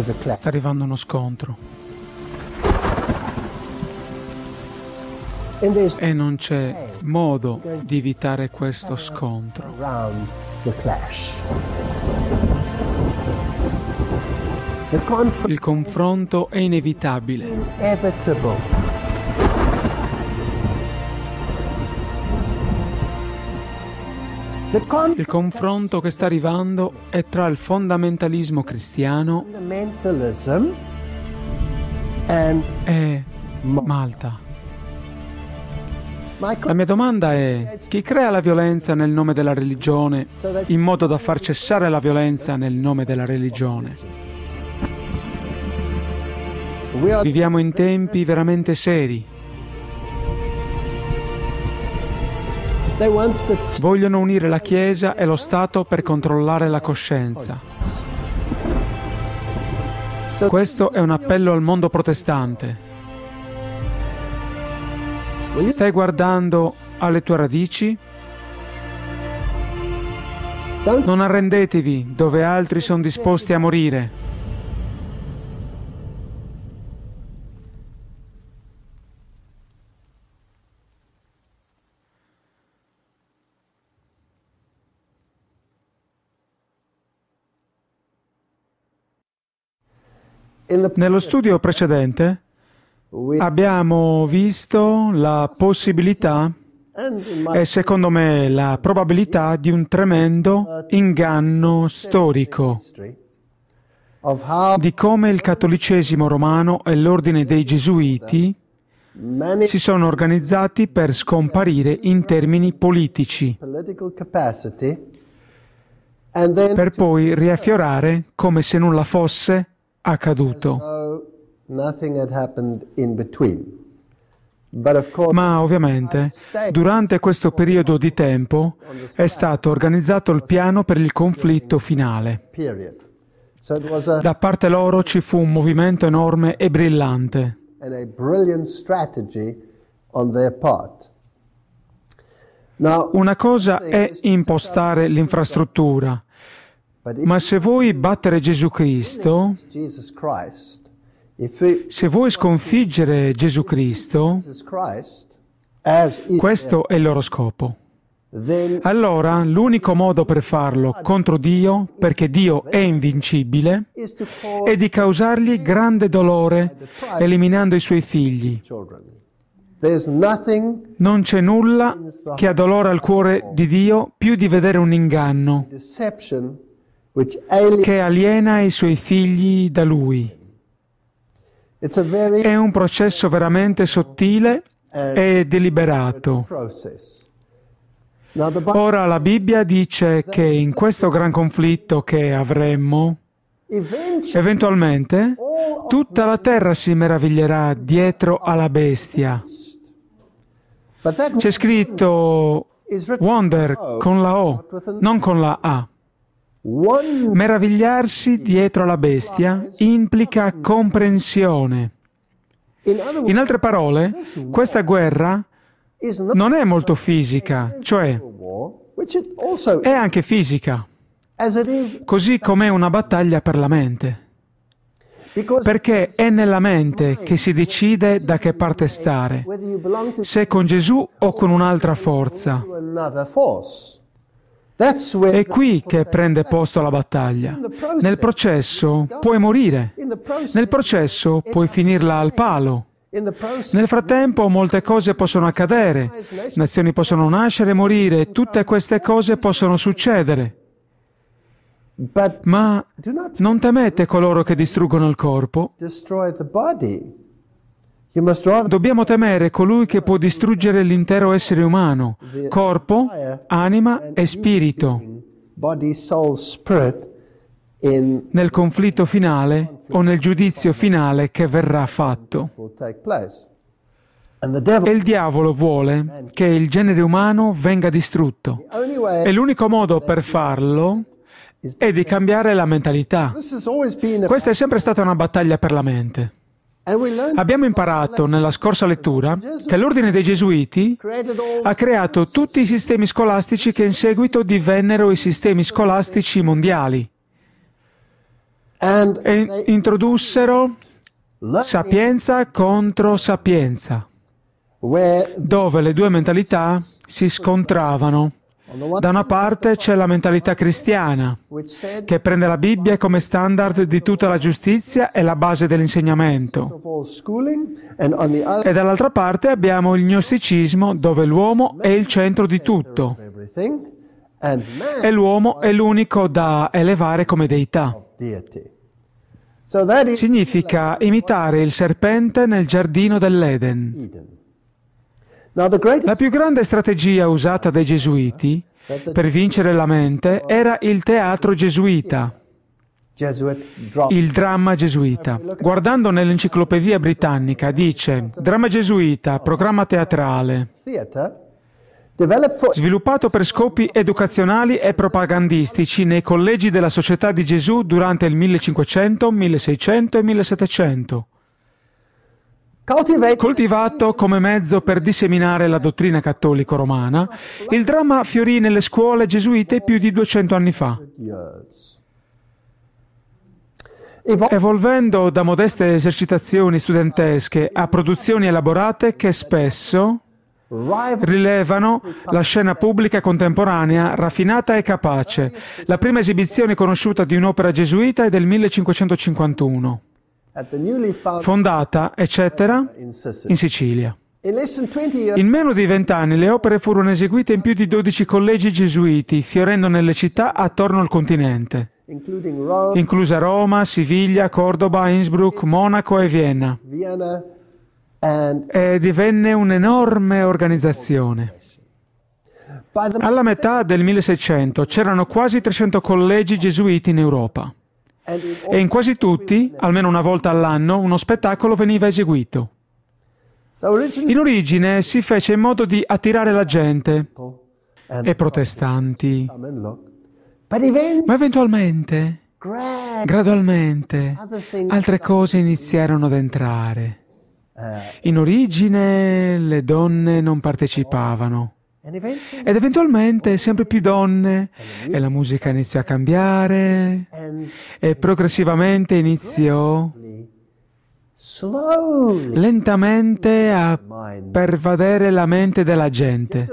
Sta arrivando uno scontro. E non c'è modo di evitare questo scontro. Il confronto è inevitabile. Il confronto che sta arrivando è tra il fondamentalismo cristiano e Malta. La mia domanda è, chi crea la violenza nel nome della religione in modo da far cessare la violenza nel nome della religione? Viviamo in tempi veramente seri Vogliono unire la Chiesa e lo Stato per controllare la coscienza. Questo è un appello al mondo protestante. Stai guardando alle tue radici? Non arrendetevi dove altri sono disposti a morire. Nello studio precedente abbiamo visto la possibilità e secondo me la probabilità di un tremendo inganno storico di come il cattolicesimo romano e l'ordine dei gesuiti si sono organizzati per scomparire in termini politici per poi riaffiorare come se nulla fosse accaduto. Ma ovviamente durante questo periodo di tempo è stato organizzato il piano per il conflitto finale. Da parte loro ci fu un movimento enorme e brillante. Una cosa è impostare l'infrastruttura, ma se vuoi battere Gesù Cristo, se vuoi sconfiggere Gesù Cristo, questo è il loro scopo. Allora l'unico modo per farlo contro Dio, perché Dio è invincibile, è di causargli grande dolore eliminando i suoi figli. Non c'è nulla che addolora il cuore di Dio più di vedere un inganno che aliena i suoi figli da lui. È un processo veramente sottile e deliberato. Ora la Bibbia dice che in questo gran conflitto che avremmo, eventualmente tutta la terra si meraviglierà dietro alla bestia. C'è scritto Wonder con la O, non con la A. Meravigliarsi dietro alla bestia implica comprensione. In altre parole, questa guerra non è molto fisica, cioè è anche fisica, così come una battaglia per la mente. Perché è nella mente che si decide da che parte stare, se con Gesù o con un'altra forza. È qui che prende posto la battaglia. Nel processo puoi morire. Nel processo puoi finirla al palo. Nel frattempo molte cose possono accadere, nazioni possono nascere e morire, tutte queste cose possono succedere. Ma non temete coloro che distruggono il corpo, Dobbiamo temere colui che può distruggere l'intero essere umano, corpo, anima e spirito, nel conflitto finale o nel giudizio finale che verrà fatto. E il diavolo vuole che il genere umano venga distrutto. E l'unico modo per farlo è di cambiare la mentalità. Questa è sempre stata una battaglia per la mente. Abbiamo imparato nella scorsa lettura che l'ordine dei Gesuiti ha creato tutti i sistemi scolastici che in seguito divennero i sistemi scolastici mondiali e introdussero sapienza contro sapienza, dove le due mentalità si scontravano da una parte c'è la mentalità cristiana, che prende la Bibbia come standard di tutta la giustizia e la base dell'insegnamento. E dall'altra parte abbiamo il gnosticismo, dove l'uomo è il centro di tutto. E l'uomo è l'unico da elevare come deità. Significa imitare il serpente nel giardino dell'Eden. La più grande strategia usata dai gesuiti per vincere la mente era il teatro gesuita, il dramma gesuita. Guardando nell'enciclopedia britannica dice dramma gesuita, programma teatrale, sviluppato per scopi educazionali e propagandistici nei collegi della Società di Gesù durante il 1500, 1600 e 1700. Coltivato come mezzo per disseminare la dottrina cattolico-romana, il dramma fiorì nelle scuole gesuite più di 200 anni fa, evolvendo da modeste esercitazioni studentesche a produzioni elaborate che spesso rilevano la scena pubblica contemporanea raffinata e capace. La prima esibizione conosciuta di un'opera gesuita è del 1551 fondata, eccetera, in Sicilia. In meno di vent'anni le opere furono eseguite in più di 12 collegi gesuiti, fiorendo nelle città attorno al continente, inclusa Roma, Siviglia, Cordoba, Innsbruck, Monaco e Vienna. E divenne un'enorme organizzazione. Alla metà del 1600 c'erano quasi 300 collegi gesuiti in Europa e in quasi tutti, almeno una volta all'anno, uno spettacolo veniva eseguito. In origine si fece in modo di attirare la gente e protestanti, ma eventualmente, gradualmente, altre cose iniziarono ad entrare. In origine le donne non partecipavano. Ed eventualmente sempre più donne e la musica iniziò a cambiare e progressivamente iniziò lentamente a pervadere la mente della gente.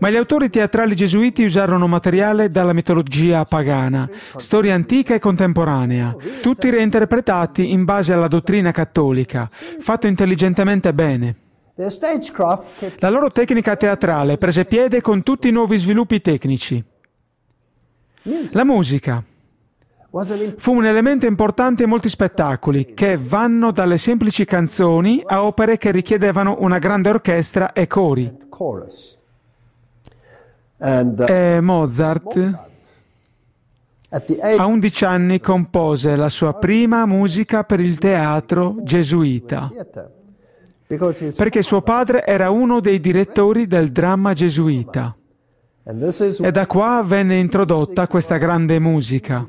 Ma gli autori teatrali gesuiti usarono materiale dalla mitologia pagana, storia antica e contemporanea, tutti reinterpretati in base alla dottrina cattolica, fatto intelligentemente bene. La loro tecnica teatrale prese piede con tutti i nuovi sviluppi tecnici. La musica fu un elemento importante in molti spettacoli, che vanno dalle semplici canzoni a opere che richiedevano una grande orchestra e cori. Uh, e Mozart a 11 anni compose la sua prima musica per il teatro gesuita perché suo padre era uno dei direttori del dramma gesuita. E da qua venne introdotta questa grande musica,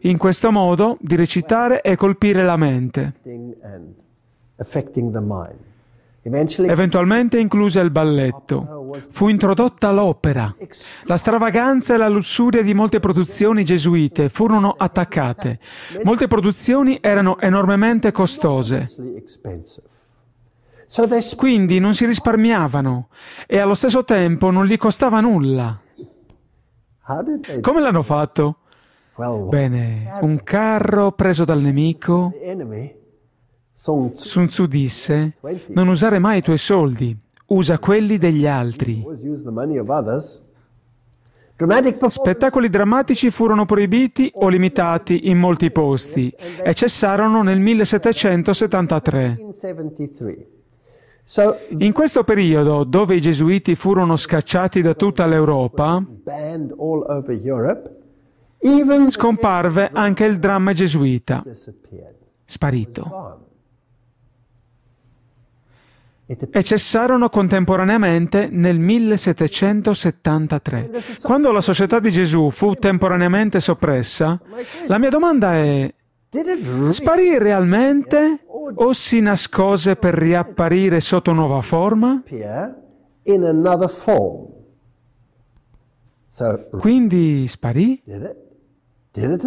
in questo modo di recitare e colpire la mente eventualmente incluse il balletto. Fu introdotta l'opera. La stravaganza e la lussuria di molte produzioni gesuite furono attaccate. Molte produzioni erano enormemente costose. Quindi non si risparmiavano e allo stesso tempo non gli costava nulla. Come l'hanno fatto? Bene, un carro preso dal nemico Sun Tzu disse, non usare mai i tuoi soldi, usa quelli degli altri. Spettacoli drammatici furono proibiti o limitati in molti posti e cessarono nel 1773. In questo periodo, dove i gesuiti furono scacciati da tutta l'Europa, scomparve anche il dramma gesuita, sparito e cessarono contemporaneamente nel 1773. Quando la Società di Gesù fu temporaneamente soppressa, la mia domanda è, sparì realmente o si nascose per riapparire sotto nuova forma? Quindi sparì?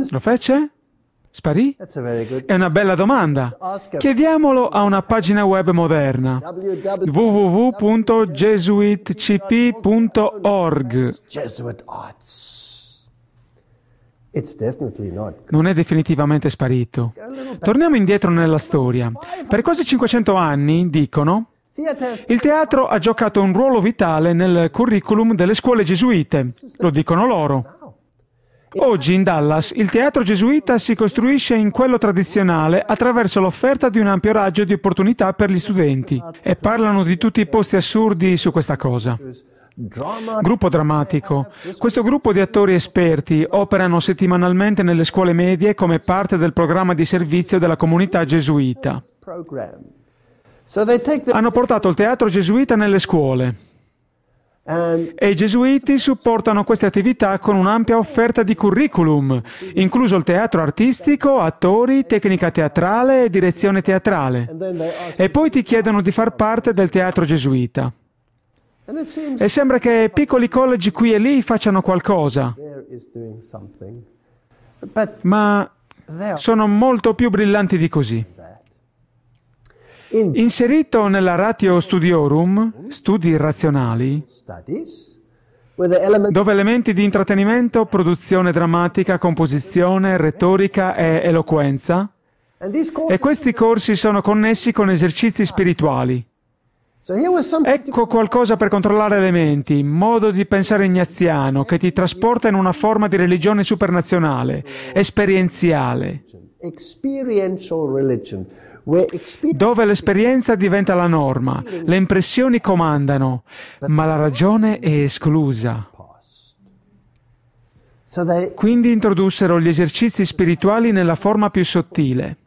Lo fece? Sparì? È una bella domanda. Chiediamolo a una pagina web moderna. www.jesuitcp.org non è definitivamente sparito. Torniamo indietro nella storia. Per quasi 500 anni, dicono, il teatro ha giocato un ruolo vitale nel curriculum delle scuole gesuite, lo dicono loro. Oggi in Dallas il teatro gesuita si costruisce in quello tradizionale attraverso l'offerta di un ampio raggio di opportunità per gli studenti e parlano di tutti i posti assurdi su questa cosa. Gruppo drammatico. Questo gruppo di attori esperti operano settimanalmente nelle scuole medie come parte del programma di servizio della comunità gesuita. Hanno portato il teatro gesuita nelle scuole. E i gesuiti supportano queste attività con un'ampia offerta di curriculum, incluso il teatro artistico, attori, tecnica teatrale e direzione teatrale. E poi ti chiedono di far parte del teatro gesuita. E sembra che piccoli collegi qui e lì facciano qualcosa. Ma sono molto più brillanti di così. Inserito nella Ratio Studiorum, studi razionali, dove elementi di intrattenimento, produzione drammatica, composizione, retorica e eloquenza, e questi corsi sono connessi con esercizi spirituali. Ecco qualcosa per controllare le menti, modo di pensare ignaziano che ti trasporta in una forma di religione supernazionale, esperienziale. Experiential dove l'esperienza diventa la norma, le impressioni comandano, ma la ragione è esclusa. Quindi introdussero gli esercizi spirituali nella forma più sottile.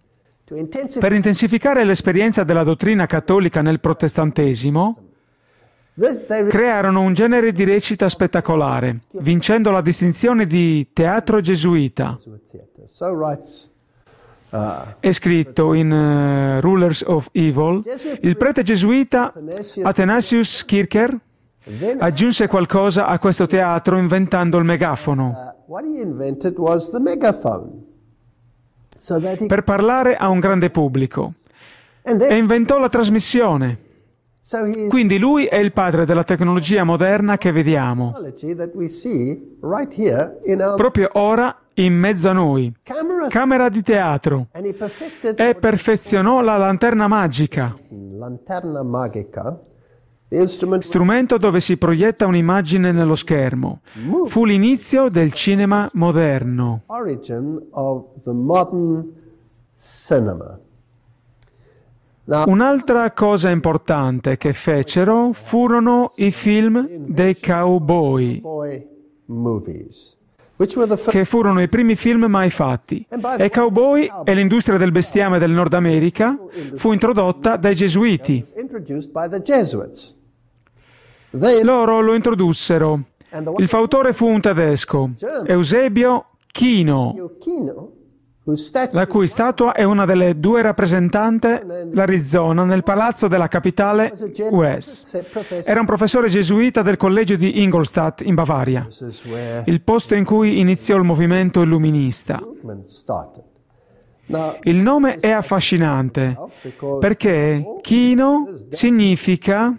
Per intensificare l'esperienza della dottrina cattolica nel protestantesimo, crearono un genere di recita spettacolare, vincendo la distinzione di teatro gesuita. È scritto in uh, Rulers of Evil, il prete gesuita Athanasius Kircher aggiunse qualcosa a questo teatro inventando il megafono. Uh, per parlare a un grande pubblico. E inventò la trasmissione. Quindi lui è il padre della tecnologia moderna che vediamo proprio ora in mezzo a noi, camera di teatro, e perfezionò la lanterna magica, strumento dove si proietta un'immagine nello schermo. Fu l'inizio del cinema moderno. Un'altra cosa importante che fecero furono i film dei cowboy che furono i primi film mai fatti. E Cowboy e l'industria del bestiame del Nord America fu introdotta dai gesuiti. Loro lo introdussero. Il fautore fu un tedesco, Eusebio Chino la cui statua è una delle due rappresentanti l'Arizona nel palazzo della capitale US. Era un professore gesuita del collegio di Ingolstadt in Bavaria, il posto in cui iniziò il movimento illuminista. Il nome è affascinante perché Kino significa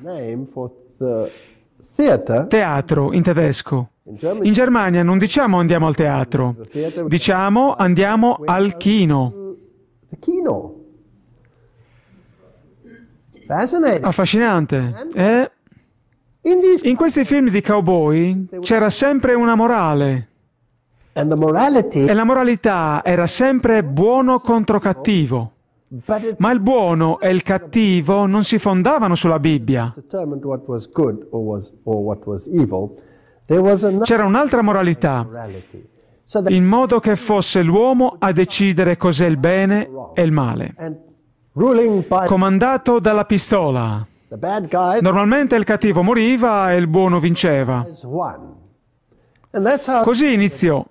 teatro in tedesco in Germania non diciamo andiamo al teatro, diciamo andiamo al kino. Affascinante. Eh? In questi film di cowboy c'era sempre una morale. E la moralità era sempre buono contro cattivo. Ma il buono e il cattivo non si fondavano sulla Bibbia. C'era un'altra moralità, in modo che fosse l'uomo a decidere cos'è il bene e il male. Comandato dalla pistola. Normalmente il cattivo moriva e il buono vinceva. Così iniziò.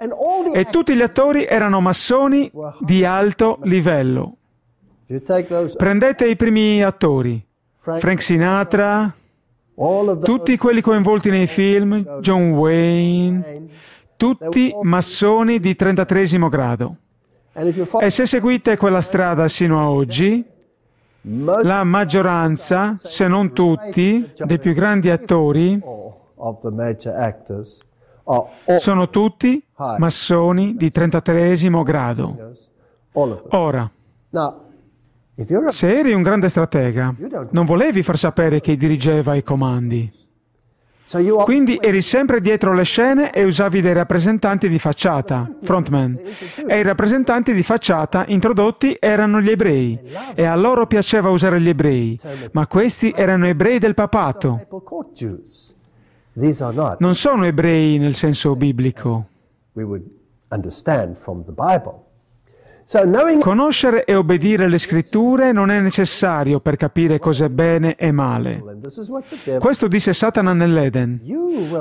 E tutti gli attori erano massoni di alto livello. Prendete i primi attori. Frank Sinatra, tutti quelli coinvolti nei film, John Wayne, tutti massoni di 33 grado. E se seguite quella strada sino a oggi, la maggioranza, se non tutti, dei più grandi attori sono tutti massoni di 33 grado. Ora, se eri un grande stratega, non volevi far sapere chi dirigeva i comandi. Quindi eri sempre dietro le scene e usavi dei rappresentanti di facciata, frontman. E i rappresentanti di facciata introdotti erano gli ebrei. E a loro piaceva usare gli ebrei. Ma questi erano ebrei del papato. Non sono ebrei nel senso biblico. Conoscere e obbedire le scritture non è necessario per capire cos'è bene e male. Questo disse Satana nell'Eden.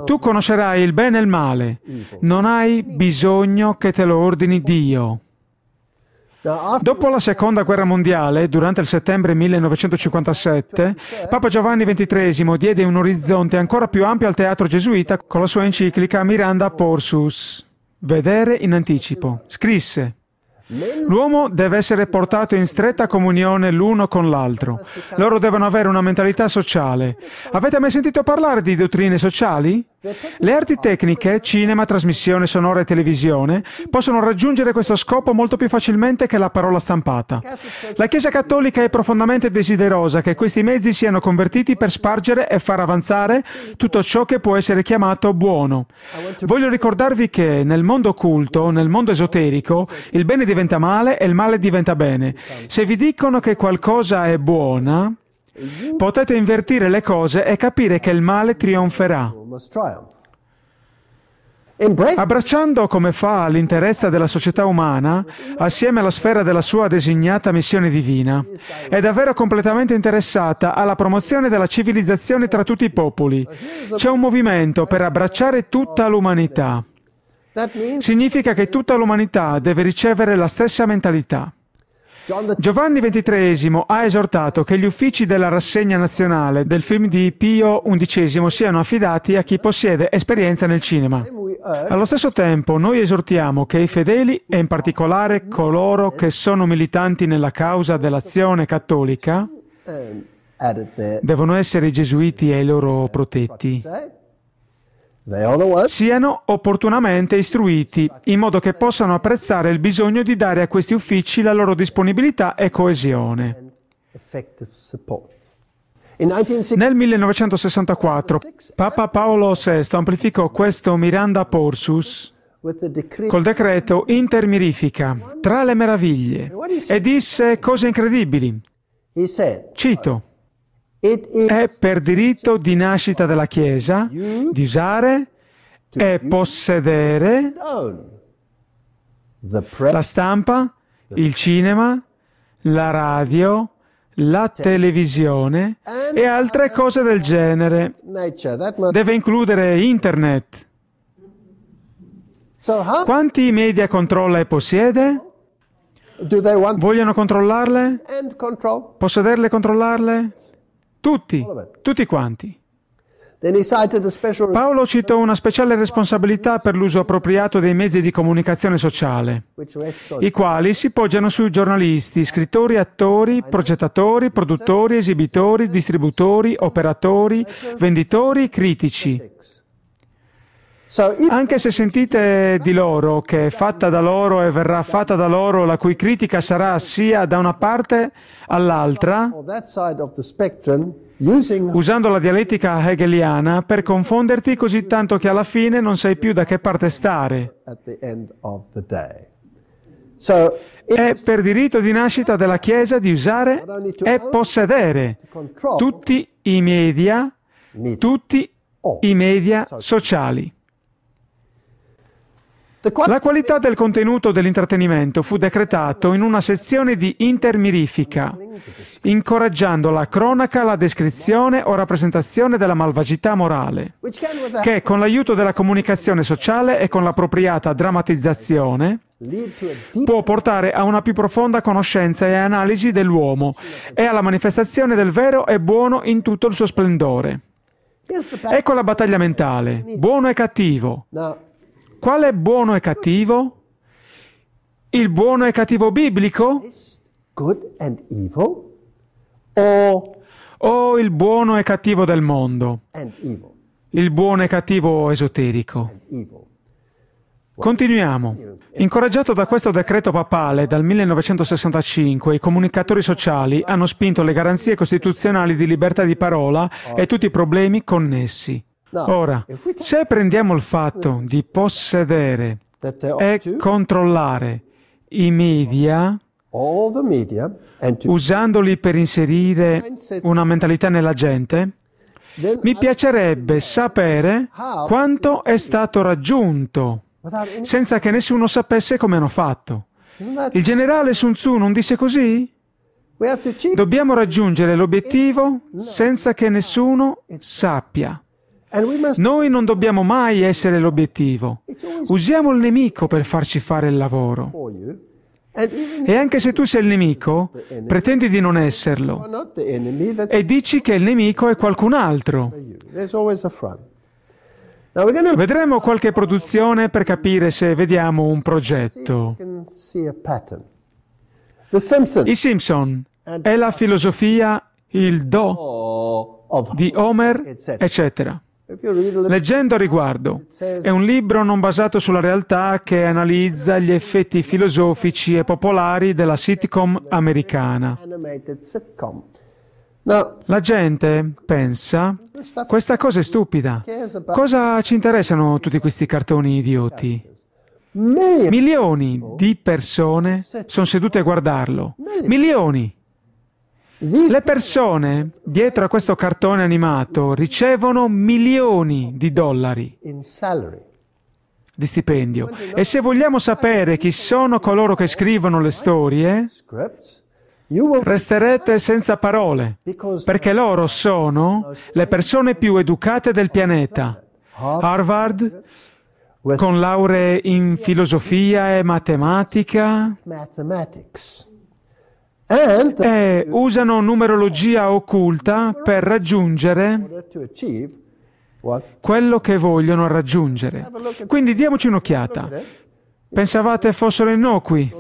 Tu conoscerai il bene e il male. Non hai bisogno che te lo ordini Dio. Dopo la seconda guerra mondiale, durante il settembre 1957, Papa Giovanni XXIII diede un orizzonte ancora più ampio al teatro gesuita con la sua enciclica Miranda Porsus, Vedere in anticipo. Scrisse L'uomo deve essere portato in stretta comunione l'uno con l'altro. Loro devono avere una mentalità sociale. Avete mai sentito parlare di dottrine sociali? Le arti tecniche, cinema, trasmissione sonora e televisione possono raggiungere questo scopo molto più facilmente che la parola stampata. La Chiesa Cattolica è profondamente desiderosa che questi mezzi siano convertiti per spargere e far avanzare tutto ciò che può essere chiamato buono. Voglio ricordarvi che nel mondo occulto, nel mondo esoterico, il bene diventa diventa male e il male diventa bene. Se vi dicono che qualcosa è buona, potete invertire le cose e capire che il male trionferà. Abbracciando come fa l'interezza della società umana, assieme alla sfera della sua designata missione divina, è davvero completamente interessata alla promozione della civilizzazione tra tutti i popoli. C'è un movimento per abbracciare tutta l'umanità. Significa che tutta l'umanità deve ricevere la stessa mentalità. Giovanni XXIII ha esortato che gli uffici della rassegna nazionale del film di Pio XI siano affidati a chi possiede esperienza nel cinema. Allo stesso tempo noi esortiamo che i fedeli, e in particolare coloro che sono militanti nella causa dell'azione cattolica, devono essere i gesuiti e i loro protetti, siano opportunamente istruiti, in modo che possano apprezzare il bisogno di dare a questi uffici la loro disponibilità e coesione. Nel 1964 Papa Paolo VI amplificò questo Miranda Porsus col decreto Intermirifica, tra le meraviglie, e disse cose incredibili. Cito, è per diritto di nascita della Chiesa di usare e possedere la stampa, il cinema, la radio, la televisione e altre cose del genere. Deve includere internet. Quanti media controlla e possiede? Vogliono controllarle? Possederle e controllarle? Tutti, oh, tutti quanti. Paolo citò una speciale responsabilità per l'uso appropriato dei mezzi di comunicazione sociale, i quali si poggiano sui giornalisti, scrittori, attori, progettatori, produttori, esibitori, distributori, operatori, venditori, critici. Anche se sentite di loro che è fatta da loro e verrà fatta da loro, la cui critica sarà sia da una parte all'altra, oh, usando la dialettica hegeliana per confonderti così tanto che alla fine non sai più da che parte stare. È per diritto di nascita della Chiesa di usare e possedere tutti i media, tutti oh. i media sociali. La qualità del contenuto dell'intrattenimento fu decretato in una sezione di intermirifica, incoraggiando la cronaca, la descrizione o rappresentazione della malvagità morale, che con l'aiuto della comunicazione sociale e con l'appropriata drammatizzazione può portare a una più profonda conoscenza e analisi dell'uomo e alla manifestazione del vero e buono in tutto il suo splendore. Ecco la battaglia mentale, buono e cattivo. Qual è buono e cattivo? Il buono e cattivo biblico? Good and evil? O, o il buono e cattivo del mondo? Il buono e cattivo esoterico? Continuiamo. Incoraggiato da questo decreto papale dal 1965, i comunicatori sociali hanno spinto le garanzie costituzionali di libertà di parola e tutti i problemi connessi. Ora, se prendiamo il fatto di possedere e controllare i media, usandoli per inserire una mentalità nella gente, mi piacerebbe sapere quanto è stato raggiunto senza che nessuno sapesse come hanno fatto. Il generale Sun Tzu non disse così? Dobbiamo raggiungere l'obiettivo senza che nessuno sappia. Noi non dobbiamo mai essere l'obiettivo. Usiamo il nemico per farci fare il lavoro. E anche se tu sei il nemico, pretendi di non esserlo e dici che il nemico è qualcun altro. Vedremo qualche produzione per capire se vediamo un progetto. I Simpson è la filosofia, il do oh, di Homer, eccetera. Leggendo a riguardo, è un libro non basato sulla realtà che analizza gli effetti filosofici e popolari della sitcom americana. La gente pensa, questa cosa è stupida, cosa ci interessano tutti questi cartoni idioti? Milioni di persone sono sedute a guardarlo, milioni. Le persone dietro a questo cartone animato ricevono milioni di dollari di stipendio. E se vogliamo sapere chi sono coloro che scrivono le storie, resterete senza parole, perché loro sono le persone più educate del pianeta. Harvard, con lauree in filosofia e matematica e usano numerologia occulta per raggiungere quello che vogliono raggiungere. Quindi diamoci un'occhiata. Pensavate fossero innocui?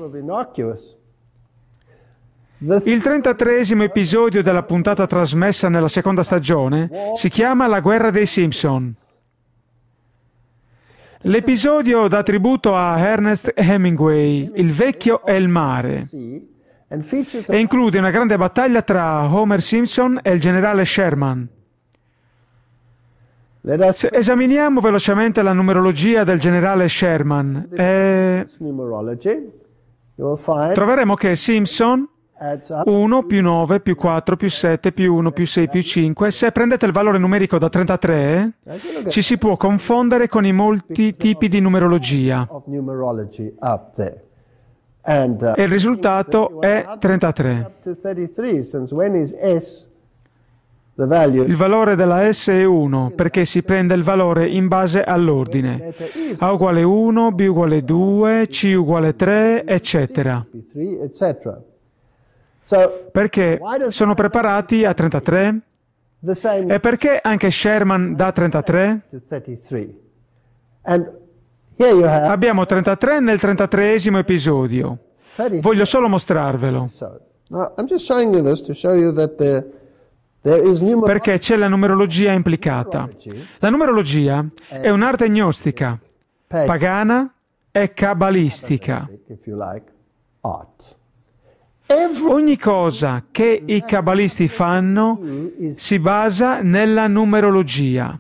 Il trentatreesimo episodio della puntata trasmessa nella seconda stagione si chiama La guerra dei Simpson. L'episodio dà tributo a Ernest Hemingway, Il vecchio e il mare e include una grande battaglia tra Homer Simpson e il generale Sherman. Esaminiamo velocemente la numerologia del generale Sherman e eh, troveremo che Simpson 1 più 9 più 4 più 7 più 1 più 6 più 5. Se prendete il valore numerico da 33, ci si può confondere con i molti tipi di numerologia. Uh, e il risultato è 33. Il valore della S è 1 perché si prende il valore in base all'ordine. A uguale 1, B uguale 2, C uguale 3, eccetera. Perché sono preparati a 33? E perché anche Sherman dà 33? Abbiamo 33 nel 33esimo episodio. Voglio solo mostrarvelo. Perché c'è la numerologia implicata. La numerologia è un'arte gnostica, pagana e cabalistica. Ogni cosa che i cabalisti fanno si basa nella numerologia.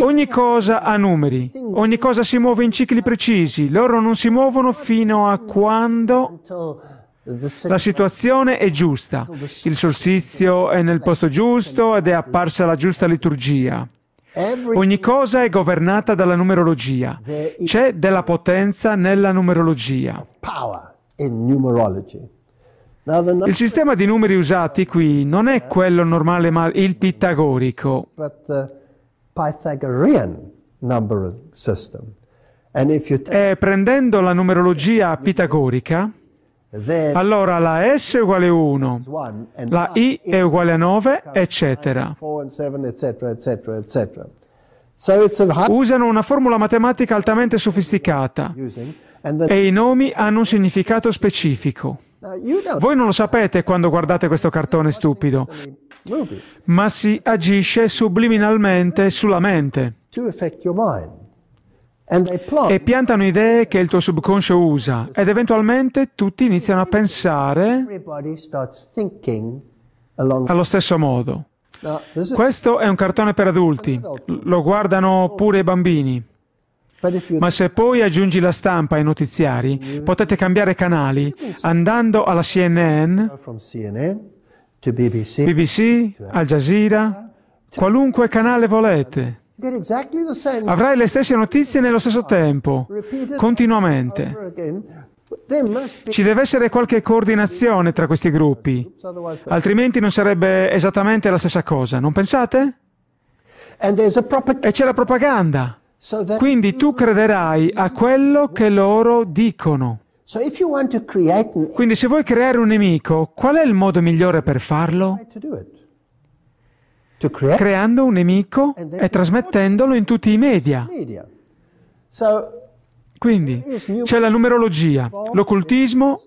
Ogni cosa ha numeri, ogni cosa si muove in cicli precisi, loro non si muovono fino a quando la situazione è giusta, il solstizio è nel posto giusto ed è apparsa la giusta liturgia. Ogni cosa è governata dalla numerologia. C'è della potenza nella numerologia. Il sistema di numeri usati qui non è quello normale ma il pitagorico. Pythagorean numbering system. E eh, prendendo la numerologia pitagorica, allora la S è uguale a 1, la I è uguale a 9, eccetera. Usano una formula matematica altamente sofisticata e i nomi hanno un significato specifico. Uh, Voi non lo sapete quando guardate questo cartone stupido, ma si agisce subliminalmente sulla mente e piantano idee che il tuo subconscio usa ed eventualmente tutti iniziano a pensare allo stesso modo. Questo è un cartone per adulti, lo guardano pure i bambini. Ma se poi aggiungi la stampa ai notiziari, potete cambiare canali andando alla CNN, BBC, cioè, Al Jazeera, ah, cioè, qualunque canale volete. Avrai le stesse notizie nello stesso tempo, continuamente. Ci deve essere qualche coordinazione tra questi gruppi, altrimenti non sarebbe esattamente la stessa cosa, non pensate? E c'è la propaganda. Quindi tu crederai a quello che loro dicono. Quindi se vuoi creare un nemico, qual è il modo migliore per farlo? Creando un nemico e trasmettendolo in tutti i media. Quindi c'è la numerologia, l'occultismo,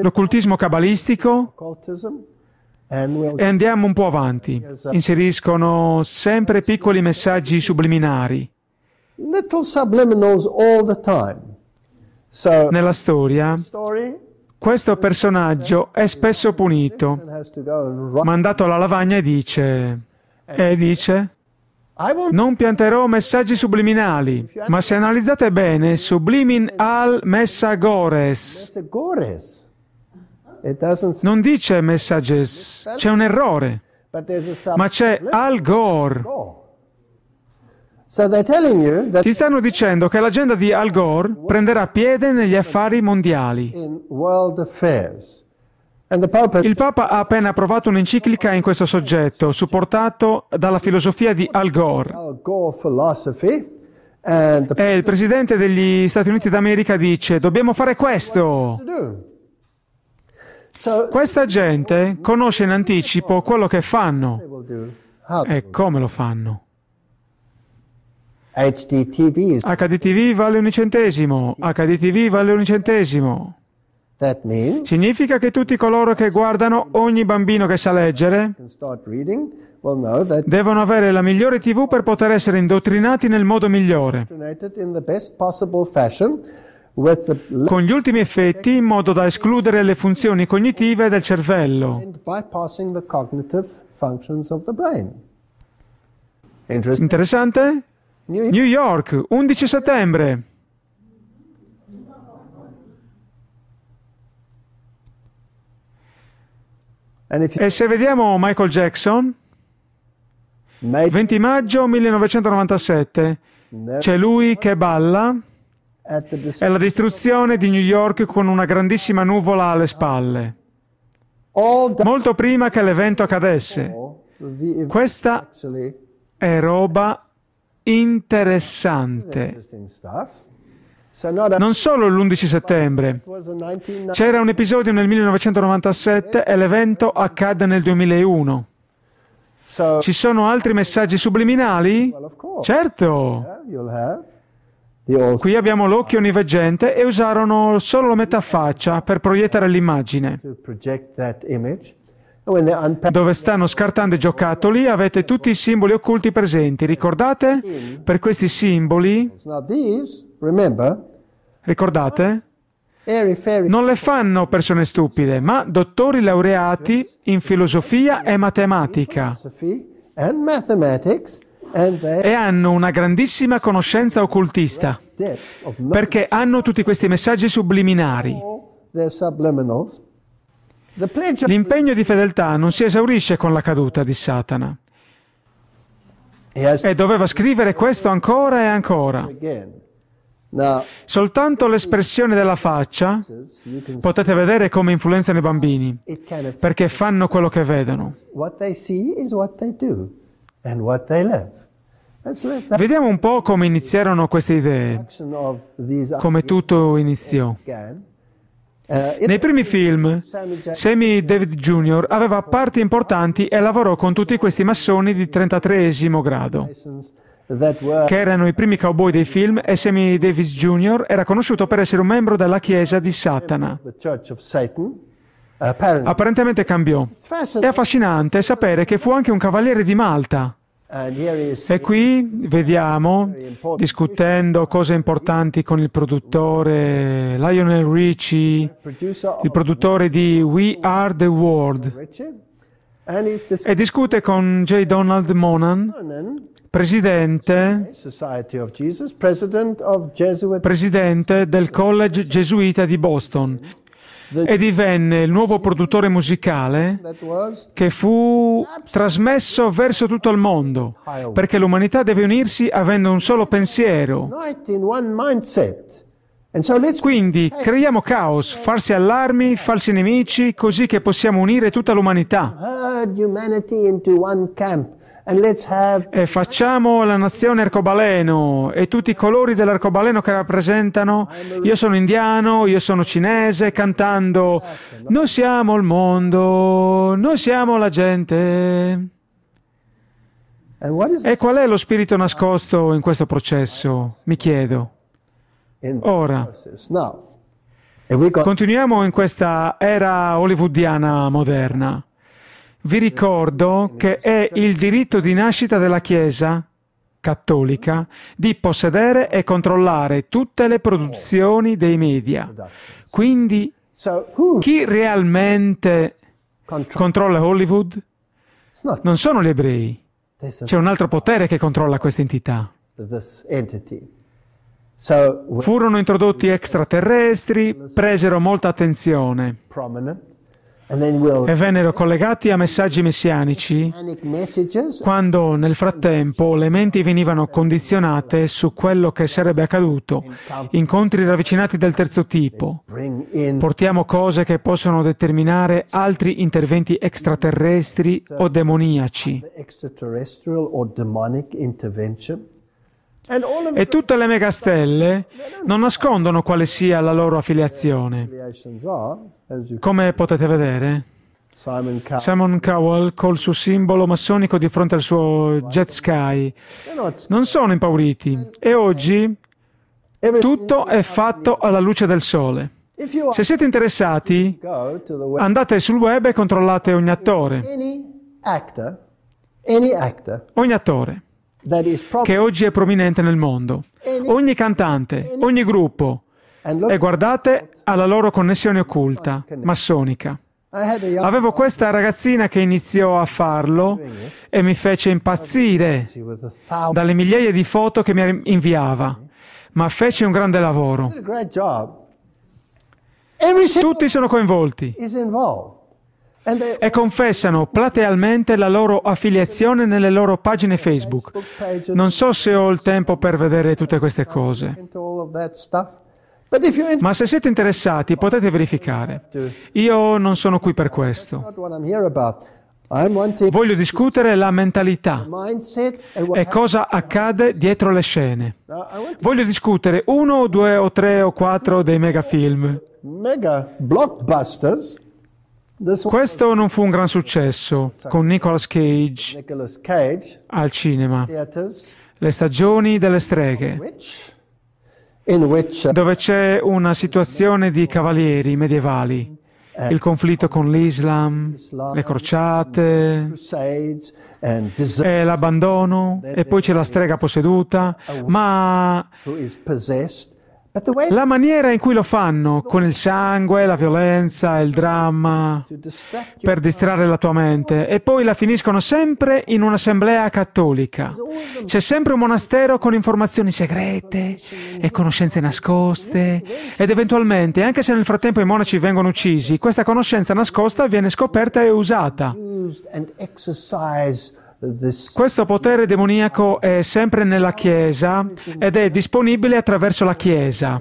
l'occultismo cabalistico, e andiamo un po' avanti. Inseriscono sempre piccoli messaggi subliminari. Nella storia, questo personaggio è spesso punito, mandato alla lavagna e dice, e dice, non pianterò messaggi subliminali, ma se analizzate bene, sublimin al messagores. Non dice messages, c'è un errore, ma c'è al gore. Ti stanno dicendo che l'agenda di Al Gore prenderà piede negli affari mondiali. Il Papa ha appena approvato un'enciclica in questo soggetto, supportato dalla filosofia di Al Gore. E il Presidente degli Stati Uniti d'America dice, dobbiamo fare questo. Questa gente conosce in anticipo quello che fanno e come lo fanno. HDTV. HDTV vale un centesimo. HDTV vale un centesimo. That means Significa che tutti coloro che guardano ogni bambino che sa leggere devono avere la migliore TV per poter essere indottrinati nel modo migliore, con gli ultimi effetti in modo da escludere le funzioni cognitive del cervello. Interessante? New York, New York 11 settembre. E se vediamo Michael Jackson, 20 maggio 1997, c'è lui che balla è la distruzione di New York con una grandissima nuvola alle spalle. Molto prima che l'evento accadesse. Questa è roba interessante. Non solo l'11 settembre, c'era un episodio nel 1997 e l'evento accadde nel 2001. Ci sono altri messaggi subliminali? Certo! Qui abbiamo l'occhio onniveggente e usarono solo la metà faccia per proiettare l'immagine dove stanno scartando i giocattoli, avete tutti i simboli occulti presenti. Ricordate? Per questi simboli, ricordate? Non le fanno persone stupide, ma dottori laureati in filosofia e matematica e hanno una grandissima conoscenza occultista, perché hanno tutti questi messaggi subliminari. L'impegno di fedeltà non si esaurisce con la caduta di Satana. E doveva scrivere questo ancora e ancora. Soltanto l'espressione della faccia potete vedere come influenzano i bambini, perché fanno quello che vedono. Vediamo un po' come iniziarono queste idee, come tutto iniziò. Eh, Nei primi film, Sammy David Jr. aveva parti importanti e lavorò con tutti questi massoni di 33 grado che erano i primi cowboy dei film e Sammy Davis Jr. era conosciuto per essere un membro della Chiesa di Satana. Apparentemente cambiò. È affascinante sapere che fu anche un cavaliere di Malta. E qui vediamo, discutendo cose importanti con il produttore Lionel Richie, il produttore di We Are the World, e discute con J. Donald Monan, presidente, presidente del College Gesuita di Boston, e divenne il nuovo produttore musicale che fu trasmesso verso tutto il mondo, perché l'umanità deve unirsi avendo un solo pensiero. Quindi creiamo caos, farsi allarmi, falsi nemici, così che possiamo unire tutta l'umanità e facciamo la nazione arcobaleno e tutti i colori dell'arcobaleno che rappresentano. Io sono indiano, io sono cinese, cantando Noi siamo il mondo, noi siamo la gente. E qual è lo spirito nascosto in questo processo? Mi chiedo. Ora, continuiamo in questa era hollywoodiana moderna. Vi ricordo che è il diritto di nascita della Chiesa cattolica di possedere e controllare tutte le produzioni dei media. Quindi chi realmente controlla Hollywood non sono gli ebrei. C'è un altro potere che controlla questa entità. Furono introdotti extraterrestri, presero molta attenzione e vennero collegati a messaggi messianici quando nel frattempo le menti venivano condizionate su quello che sarebbe accaduto, incontri ravvicinati del terzo tipo. Portiamo cose che possono determinare altri interventi extraterrestri o demoniaci. E tutte le megastelle non nascondono quale sia la loro affiliazione. Come potete vedere, Simon Cowell col suo simbolo massonico di fronte al suo jet sky non sono impauriti e oggi tutto è fatto alla luce del sole. Se siete interessati, andate sul web e controllate ogni attore. Ogni attore che oggi è prominente nel mondo. Ogni cantante, ogni gruppo. E guardate alla loro connessione occulta, ah, massonica. Avevo questa ragazzina che iniziò a farlo e mi fece impazzire dalle migliaia di foto che mi inviava, ma fece un grande lavoro. Tutti sono coinvolti e confessano platealmente la loro affiliazione nelle loro pagine Facebook. Non so se ho il tempo per vedere tutte queste cose. Ma se siete interessati potete verificare. Io non sono qui per questo. Voglio discutere la mentalità e cosa accade dietro le scene. Voglio discutere uno o due o tre o quattro dei megafilm. Mega blockbusters? Questo non fu un gran successo con Nicolas Cage al cinema, Le stagioni delle streghe, uh, dove c'è una situazione di cavalieri medievali, il conflitto con l'Islam, le crociate, e l'abbandono, e poi c'è la strega posseduta, ma la maniera in cui lo fanno, con il sangue, la violenza, il dramma, per distrarre la tua mente, e poi la finiscono sempre in un'assemblea cattolica. C'è sempre un monastero con informazioni segrete e conoscenze nascoste, ed eventualmente, anche se nel frattempo i monaci vengono uccisi, questa conoscenza nascosta viene scoperta e usata. Questo potere demoniaco è sempre nella Chiesa ed è disponibile attraverso la Chiesa.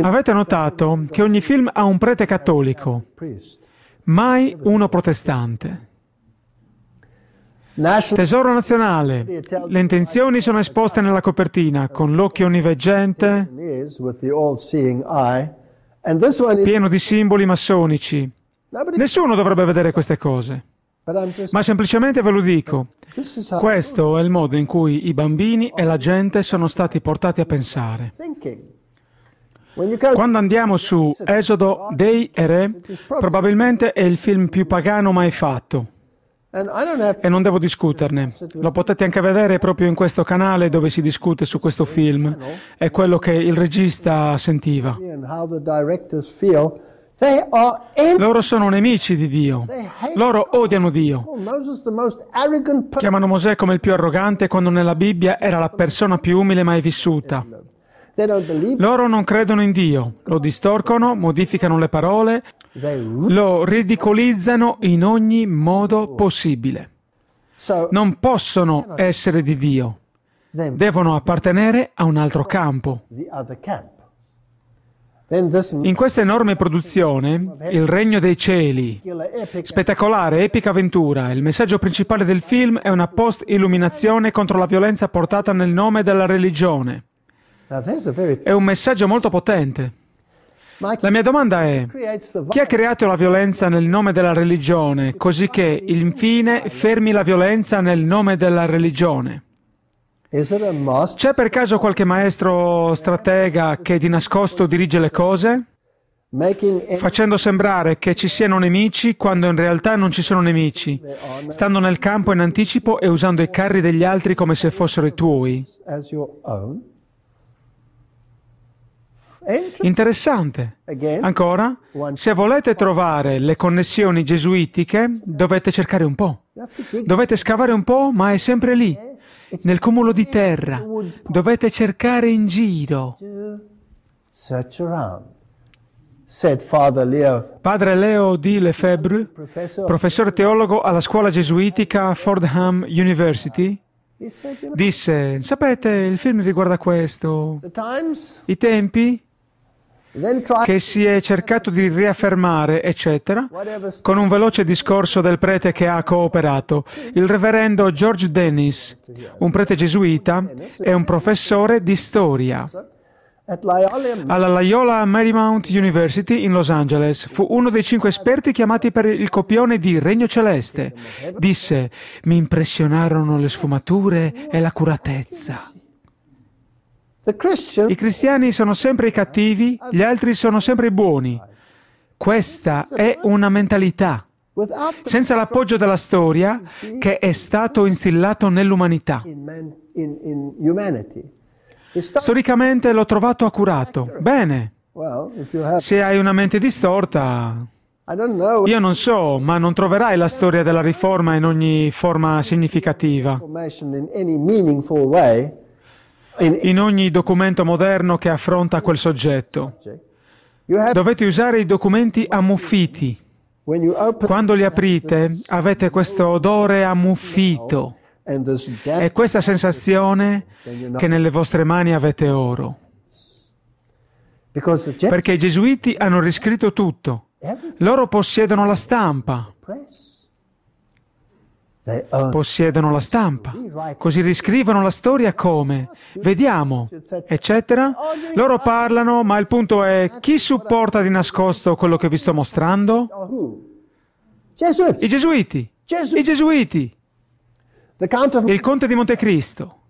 Avete notato che ogni film ha un prete cattolico, mai uno protestante. Tesoro nazionale. Le intenzioni sono esposte nella copertina, con l'occhio onniveggente, pieno di simboli massonici. Nessuno dovrebbe vedere queste cose. Ma semplicemente ve lo dico, questo è il modo in cui i bambini e la gente sono stati portati a pensare. Quando andiamo su Esodo Dei e Re, probabilmente è il film più pagano mai fatto. E non devo discuterne. Lo potete anche vedere proprio in questo canale dove si discute su questo film. È quello che il regista sentiva. Loro sono nemici di Dio. Loro odiano Dio. Chiamano Mosè come il più arrogante quando nella Bibbia era la persona più umile mai vissuta. Loro non credono in Dio, lo distorcono, modificano le parole, lo ridicolizzano in ogni modo possibile. Non possono essere di Dio, devono appartenere a un altro campo. In questa enorme produzione, Il Regno dei Cieli, spettacolare, epica avventura, il messaggio principale del film è una post-illuminazione contro la violenza portata nel nome della religione. È un messaggio molto potente. La mia domanda è, chi ha creato la violenza nel nome della religione, così che, infine, fermi la violenza nel nome della religione? C'è per caso qualche maestro stratega che di nascosto dirige le cose? facendo sembrare che ci siano nemici quando in realtà non ci sono nemici, stando nel campo in anticipo e usando i carri degli altri come se fossero i tuoi. Interessante. Ancora, se volete trovare le connessioni gesuitiche, dovete cercare un po'. Dovete scavare un po', ma è sempre lì nel cumulo di terra. Dovete cercare in giro. Padre Leo D. Lefebvre, professore teologo alla scuola gesuitica Fordham University, disse, sapete, il film riguarda questo. I tempi, che si è cercato di riaffermare, eccetera, con un veloce discorso del prete che ha cooperato, il reverendo George Dennis, un prete gesuita e un professore di storia. Alla Loyola Marymount University in Los Angeles fu uno dei cinque esperti chiamati per il copione di Regno Celeste. Disse: Mi impressionarono le sfumature e l'accuratezza. I cristiani sono sempre i cattivi, gli altri sono sempre i buoni. Questa è una mentalità senza l'appoggio della storia che è stato instillato nell'umanità. Storicamente l'ho trovato accurato. Bene. Se hai una mente distorta, io non so, ma non troverai la storia della riforma in ogni forma significativa in ogni documento moderno che affronta quel soggetto. Dovete usare i documenti ammuffiti. Quando li aprite avete questo odore ammuffito e questa sensazione che nelle vostre mani avete oro. Perché i gesuiti hanno riscritto tutto. Loro possiedono la stampa. Oh. possiedono la stampa, così riscrivono la storia come, vediamo, eccetera. Loro parlano, ma il punto è chi supporta di nascosto quello che vi sto mostrando? I gesuiti. I gesuiti. Il conte di Montecristo.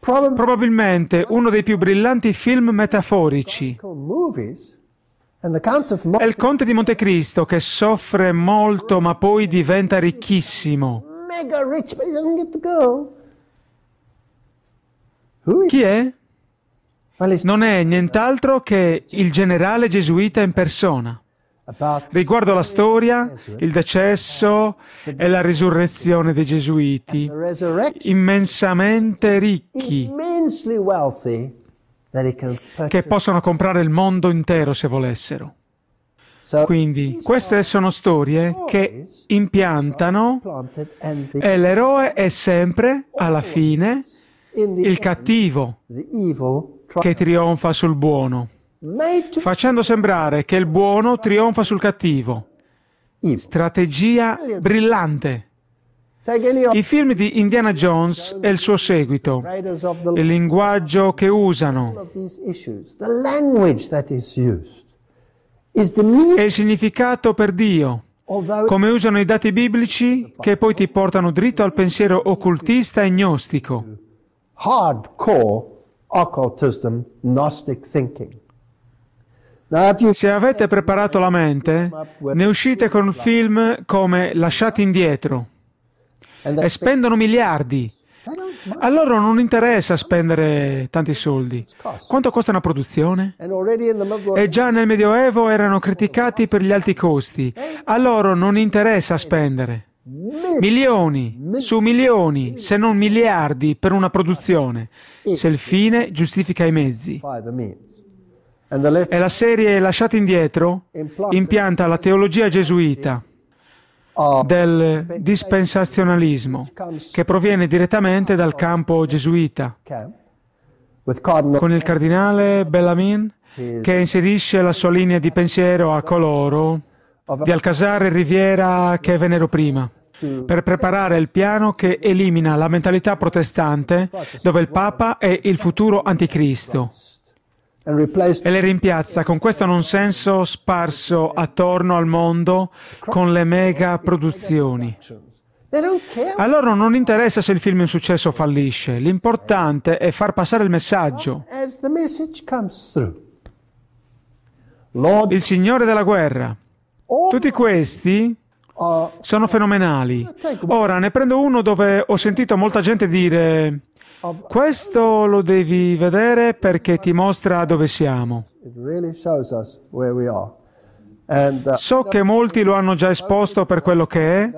Probabilmente uno dei più brillanti film metaforici è il conte di Montecristo che soffre molto ma poi diventa ricchissimo. Chi è? Non è nient'altro che il generale gesuita in persona. Riguardo la storia, il decesso e la risurrezione dei gesuiti, immensamente ricchi che possono comprare il mondo intero se volessero. Quindi queste sono storie che impiantano e l'eroe è sempre, alla fine, il cattivo che trionfa sul buono, facendo sembrare che il buono trionfa sul cattivo. Strategia brillante. I film di Indiana Jones e il suo seguito, il linguaggio che usano e il significato per Dio, come usano i dati biblici che poi ti portano dritto al pensiero occultista e gnostico. Se avete preparato la mente, ne uscite con film come Lasciati indietro, e spendono miliardi. A loro non interessa spendere tanti soldi. Quanto costa una produzione? E già nel Medioevo erano criticati per gli alti costi. A loro non interessa spendere. Milioni su milioni, se non miliardi, per una produzione, se il fine giustifica i mezzi. E la serie Lasciati indietro impianta la teologia gesuita. Oh, del dispensazionalismo, che proviene direttamente dal campo gesuita, con il cardinale Bellamin che inserisce la sua linea di pensiero a coloro di Alcasar e Riviera che vennero prima per preparare il piano che elimina la mentalità protestante dove il Papa è il futuro anticristo e le rimpiazza con questo nonsenso sparso attorno al mondo con le mega produzioni. A loro non interessa se il film è un successo o fallisce, l'importante è far passare il messaggio. Il Signore della guerra. Tutti questi sono fenomenali. Ora ne prendo uno dove ho sentito molta gente dire questo lo devi vedere perché ti mostra dove siamo. Uh, so che molti lo hanno già esposto per quello che è,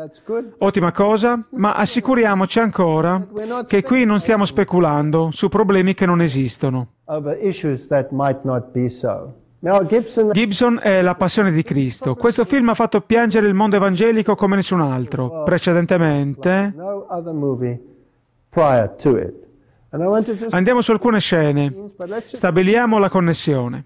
ottima cosa, ma assicuriamoci ancora che qui non stiamo speculando su problemi che non esistono. Gibson è La passione di Cristo. Questo film ha fatto piangere il mondo evangelico come nessun altro, precedentemente. Andiamo su alcune scene, stabiliamo la connessione.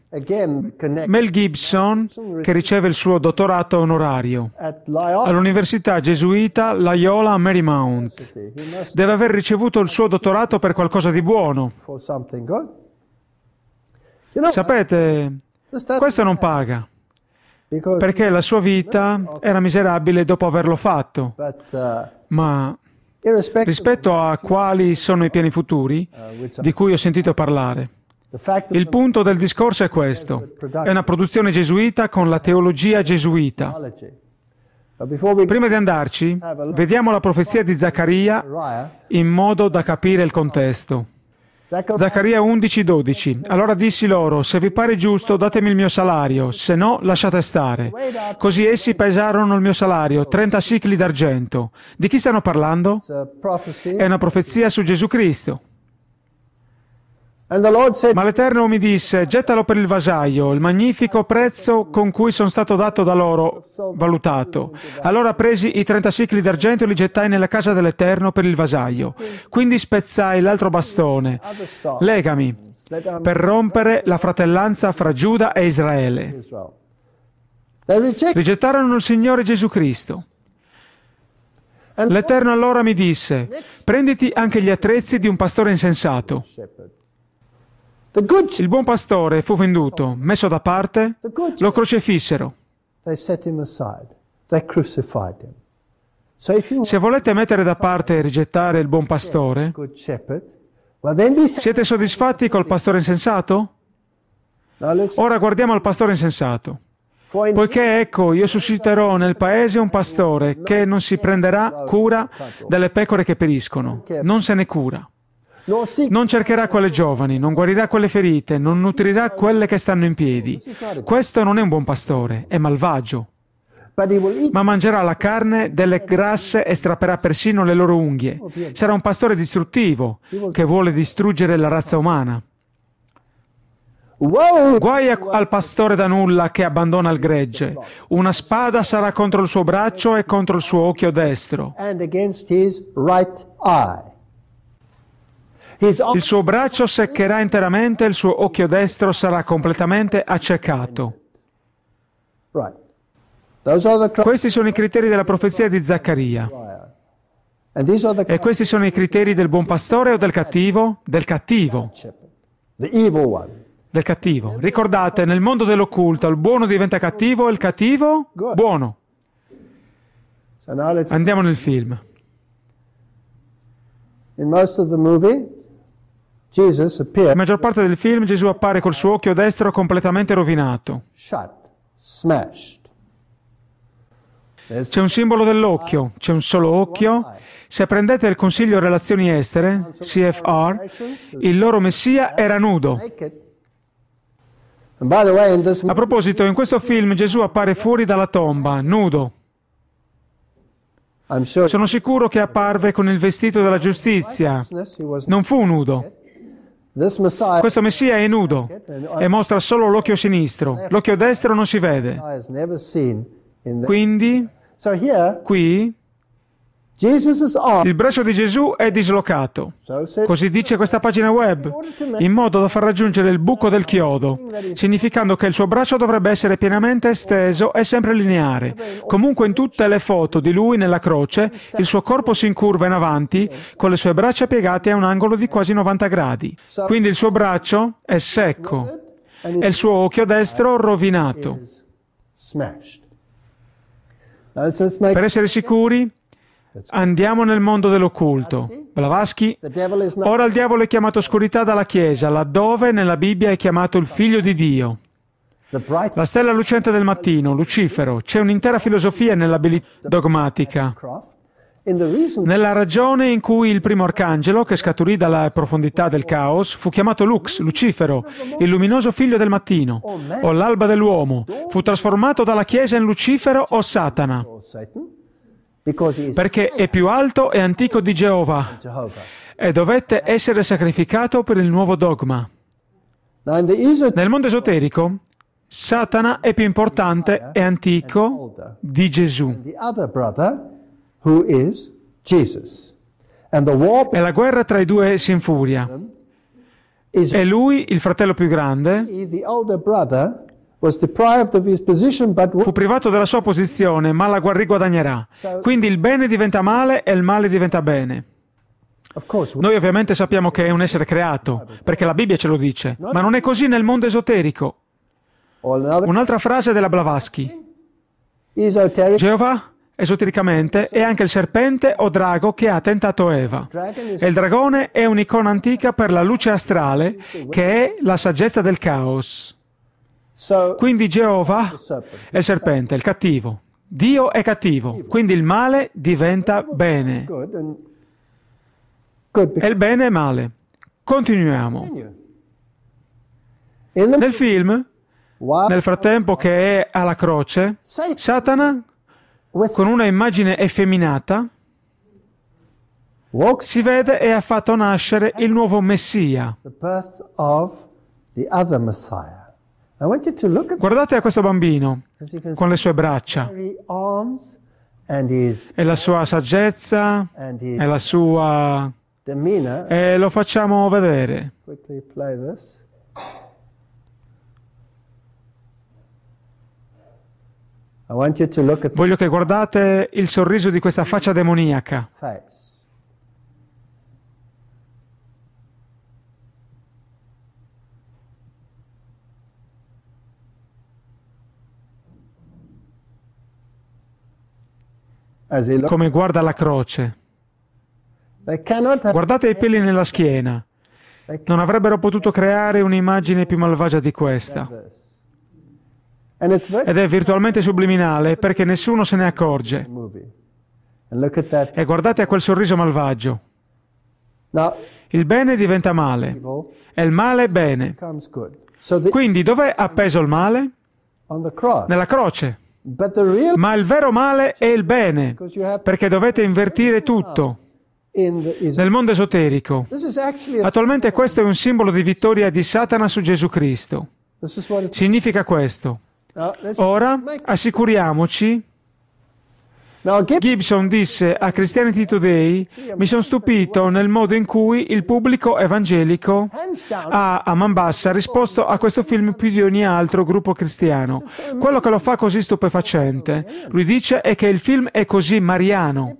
Mel Gibson, che riceve il suo dottorato onorario all'Università Gesuita Loyola Marymount, deve aver ricevuto il suo dottorato per qualcosa di buono. Sapete, questo non paga perché la sua vita era miserabile dopo averlo fatto. Uh, Ma Rispetto a quali sono i piani futuri di cui ho sentito parlare, il punto del discorso è questo. È una produzione gesuita con la teologia gesuita. Prima di andarci, vediamo la profezia di Zaccaria in modo da capire il contesto. Zaccaria 11:12 Allora dissi loro, se vi pare giusto datemi il mio salario, se no lasciate stare. Così essi pesarono il mio salario, 30 sicli d'argento. Di chi stanno parlando? È una profezia su Gesù Cristo. Ma l'Eterno mi disse, gettalo per il vasaio, il magnifico prezzo con cui sono stato dato da loro, valutato. Allora presi i 30 sicli d'argento e li gettai nella casa dell'Eterno per il vasaio. Quindi spezzai l'altro bastone. Legami, per rompere la fratellanza fra Giuda e Israele. Rigettarono il Signore Gesù Cristo. L'Eterno allora mi disse, prenditi anche gli attrezzi di un pastore insensato. Il buon pastore fu venduto, messo da parte, lo crocefissero. Se volete mettere da parte e rigettare il buon pastore, siete soddisfatti col pastore insensato? Ora guardiamo al pastore insensato. Poiché ecco, io susciterò nel paese un pastore che non si prenderà cura delle pecore che periscono, non se ne cura. Non cercherà quelle giovani, non guarirà quelle ferite, non nutrirà quelle che stanno in piedi. Questo non è un buon pastore, è malvagio. Ma mangerà la carne delle grasse e strapperà persino le loro unghie. Oh, sarà un pastore distruttivo che vuole distruggere la razza umana. Guai al pastore da nulla che abbandona il gregge. Una spada sarà contro il suo braccio e contro il suo occhio destro. Il suo braccio seccherà interamente il suo occhio destro sarà completamente accecato. Questi sono i criteri della profezia di Zaccaria. E questi sono i criteri del buon pastore o del cattivo? Del cattivo. Del cattivo. Ricordate, nel mondo dell'occulto il buono diventa cattivo e il cattivo buono. Andiamo nel film. In most of the movie, la maggior parte del film Gesù appare col suo occhio destro completamente rovinato. C'è un simbolo dell'occhio, c'è un solo occhio. Se prendete il Consiglio Relazioni Estere, CFR, il loro Messia era nudo. A proposito, in questo film Gesù appare fuori dalla tomba, nudo. Sono sicuro che apparve con il vestito della giustizia. Non fu nudo. Questo Messia è nudo e mostra solo l'occhio sinistro, l'occhio destro non si vede. Quindi, qui il braccio di Gesù è dislocato. Così dice questa pagina web, in modo da far raggiungere il buco del chiodo, significando che il suo braccio dovrebbe essere pienamente esteso e sempre lineare. Comunque in tutte le foto di lui nella croce, il suo corpo si incurva in avanti con le sue braccia piegate a un angolo di quasi 90 gradi. Quindi il suo braccio è secco e il suo occhio destro rovinato. Per essere sicuri, Andiamo nel mondo dell'occulto. Blavatsky, ora il diavolo è chiamato oscurità dalla Chiesa, laddove nella Bibbia è chiamato il figlio di Dio. La stella lucente del mattino, Lucifero, c'è un'intera filosofia nella Bibbia dogmatica. Nella ragione in cui il primo arcangelo, che scaturì dalla profondità del caos, fu chiamato Lux, Lucifero, il luminoso figlio del mattino, o l'alba dell'uomo, fu trasformato dalla Chiesa in Lucifero o Satana perché è più alto e antico di Geova e dovette essere sacrificato per il nuovo dogma. Nel mondo esoterico, Satana è più importante e antico di Gesù. E la guerra tra i due si infuria. È lui, il fratello più grande, Fu privato della sua posizione, ma la riguadagnerà. Quindi il bene diventa male e il male diventa bene. Noi ovviamente sappiamo che è un essere creato, perché la Bibbia ce lo dice, ma non è così nel mondo esoterico. Un'altra frase della Blavatsky. Geova, esotericamente, è anche il serpente o drago che ha tentato Eva. E il dragone è un'icona antica per la luce astrale, che è la saggezza del caos. Quindi Geova è il serpente, il cattivo. Dio è cattivo, quindi il male diventa bene. E il bene è male. Continuiamo. Nel film, nel frattempo che è alla croce, Satana, con una immagine effeminata, si vede e ha fatto nascere il nuovo Messia. Guardate a questo bambino con le sue braccia e la sua saggezza e la sua... e lo facciamo vedere. Voglio che guardate il sorriso di questa faccia demoniaca. come guarda la croce. Guardate i peli nella schiena. Non avrebbero potuto creare un'immagine più malvagia di questa. Ed è virtualmente subliminale perché nessuno se ne accorge. E guardate a quel sorriso malvagio. Il bene diventa male e il male è bene. Quindi dov'è appeso il male? Nella croce. Ma il vero male è il bene, perché dovete invertire tutto nel mondo esoterico. Attualmente questo è un simbolo di vittoria di Satana su Gesù Cristo. Significa questo. Ora assicuriamoci Gibson disse a Christianity Today mi sono stupito nel modo in cui il pubblico evangelico ha a man bassa risposto a questo film più di ogni altro gruppo cristiano. Quello che lo fa così stupefacente, lui dice, è che il film è così mariano.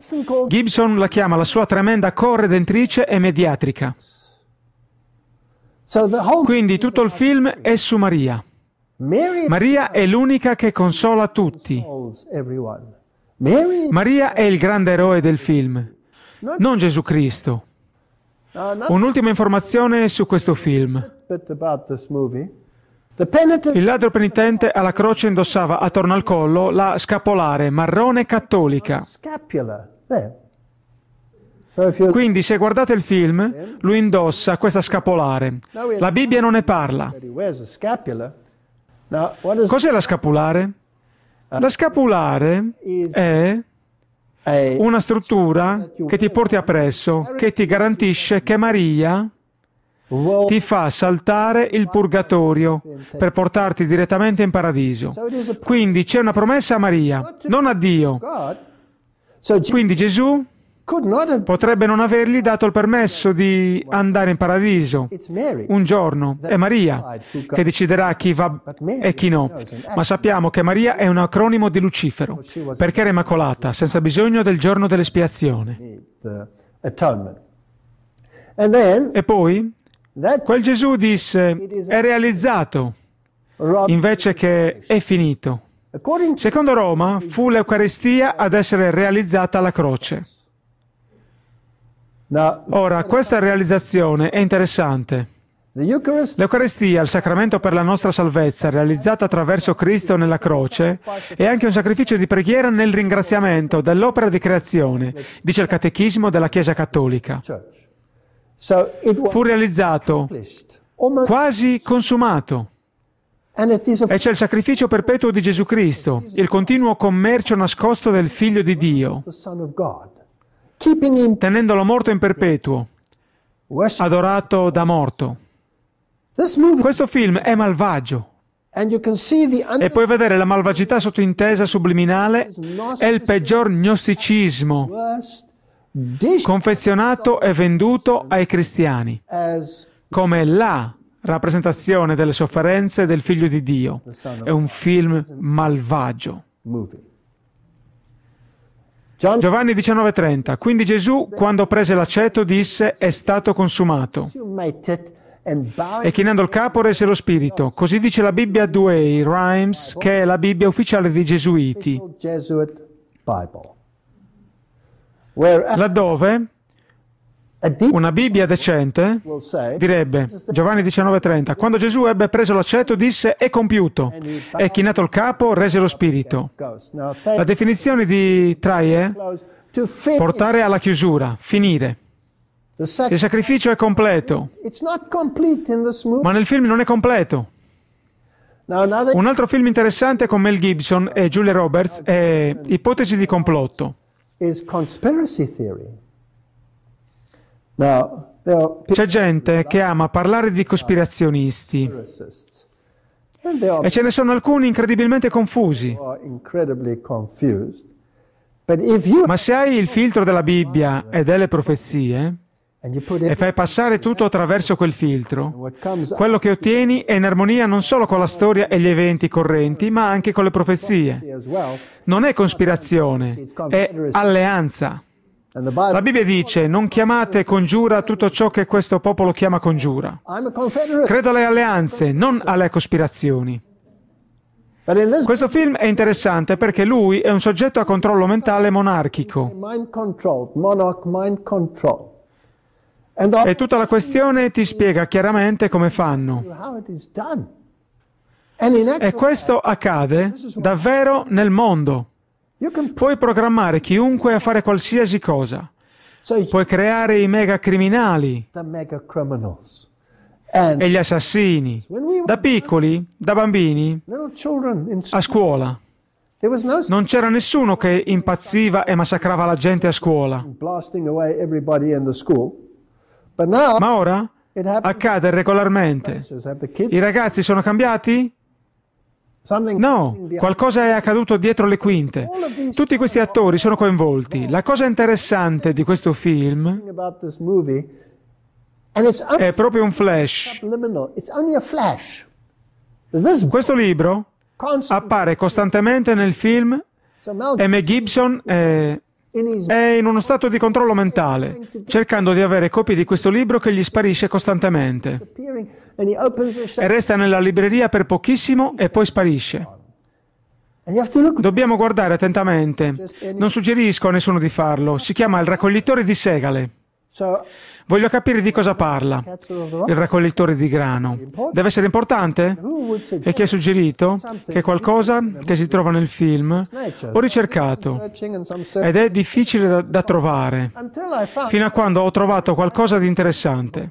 Gibson la chiama la sua tremenda corredentrice e mediatrica. Quindi tutto il film è su Maria. Maria è l'unica che consola tutti. Maria è il grande eroe del film, non Gesù Cristo. Ah, Un'ultima informazione su questo film. Il ladro penitente alla croce indossava attorno al collo la scapolare marrone cattolica. Quindi se guardate il film, lui indossa questa scapolare. La Bibbia non ne parla. Cos'è la scapolare? Eh. La scapulare è una struttura che ti porti appresso, che ti garantisce che Maria ti fa saltare il purgatorio per portarti direttamente in paradiso. Quindi c'è una promessa a Maria, non a Dio. Quindi Gesù Potrebbe non avergli dato il permesso di andare in paradiso. Un giorno è Maria che deciderà chi va e chi no. Ma sappiamo che Maria è un acronimo di Lucifero, perché era immacolata, senza bisogno del giorno dell'espiazione. Uh, e poi quel Gesù disse è realizzato invece che è finito. Secondo Roma fu l'Eucaristia ad essere realizzata alla croce. Ora, questa realizzazione è interessante. L'Eucaristia, il sacramento per la nostra salvezza, realizzata attraverso Cristo nella croce, è anche un sacrificio di preghiera nel ringraziamento dell'opera di creazione, dice il Catechismo della Chiesa Cattolica. Fu realizzato, quasi consumato. E c'è il sacrificio perpetuo di Gesù Cristo, il continuo commercio nascosto del Figlio di Dio tenendolo morto in perpetuo, adorato da morto. Questo film è malvagio. E puoi vedere la malvagità sottintesa subliminale è il peggior gnosticismo confezionato e venduto ai cristiani come la rappresentazione delle sofferenze del figlio di Dio. È un film malvagio. Giovanni 19:30. Quindi Gesù, quando prese l'aceto, disse, è stato consumato. E chinando il capo rese lo spirito. Così dice la Bibbia Dewey Rhymes, che è la Bibbia ufficiale dei Gesuiti. Laddove una Bibbia decente direbbe, Giovanni 19:30, quando Gesù ebbe preso l'aceto disse è compiuto e chinato il capo rese lo spirito. La definizione di traie portare alla chiusura, finire. Il sacrificio è completo, ma nel film non è completo. Un altro film interessante con Mel Gibson e Julia Roberts è Ipotesi di complotto. C'è gente che ama parlare di cospirazionisti e ce ne sono alcuni incredibilmente confusi. Ma se hai il filtro della Bibbia e delle profezie e fai passare tutto attraverso quel filtro, quello che ottieni è in armonia non solo con la storia e gli eventi correnti, ma anche con le profezie. Non è cospirazione, è alleanza. La Bibbia dice, non chiamate congiura tutto ciò che questo popolo chiama congiura. Credo alle alleanze, non alle cospirazioni. Questo film è interessante perché lui è un soggetto a controllo mentale monarchico. E tutta la questione ti spiega chiaramente come fanno. E questo accade davvero nel mondo. Puoi programmare chiunque a fare qualsiasi cosa. Puoi creare i mega criminali e gli assassini. Da piccoli, da bambini, a scuola. Non c'era nessuno che impazziva e massacrava la gente a scuola. Ma ora accade regolarmente. I ragazzi sono cambiati? No, qualcosa è accaduto dietro le quinte. Tutti questi attori sono coinvolti. La cosa interessante di questo film è proprio un flash. Questo libro appare costantemente nel film e Meg Gibson è, è in uno stato di controllo mentale, cercando di avere copie di questo libro che gli sparisce costantemente e resta nella libreria per pochissimo e poi sparisce. Dobbiamo guardare attentamente. Non suggerisco a nessuno di farlo. Si chiama Il raccoglitore di segale. Voglio capire di cosa parla il raccoglitore di grano. Deve essere importante? E chi ha suggerito che qualcosa che si trova nel film ho ricercato ed è difficile da, da trovare fino a quando ho trovato qualcosa di interessante.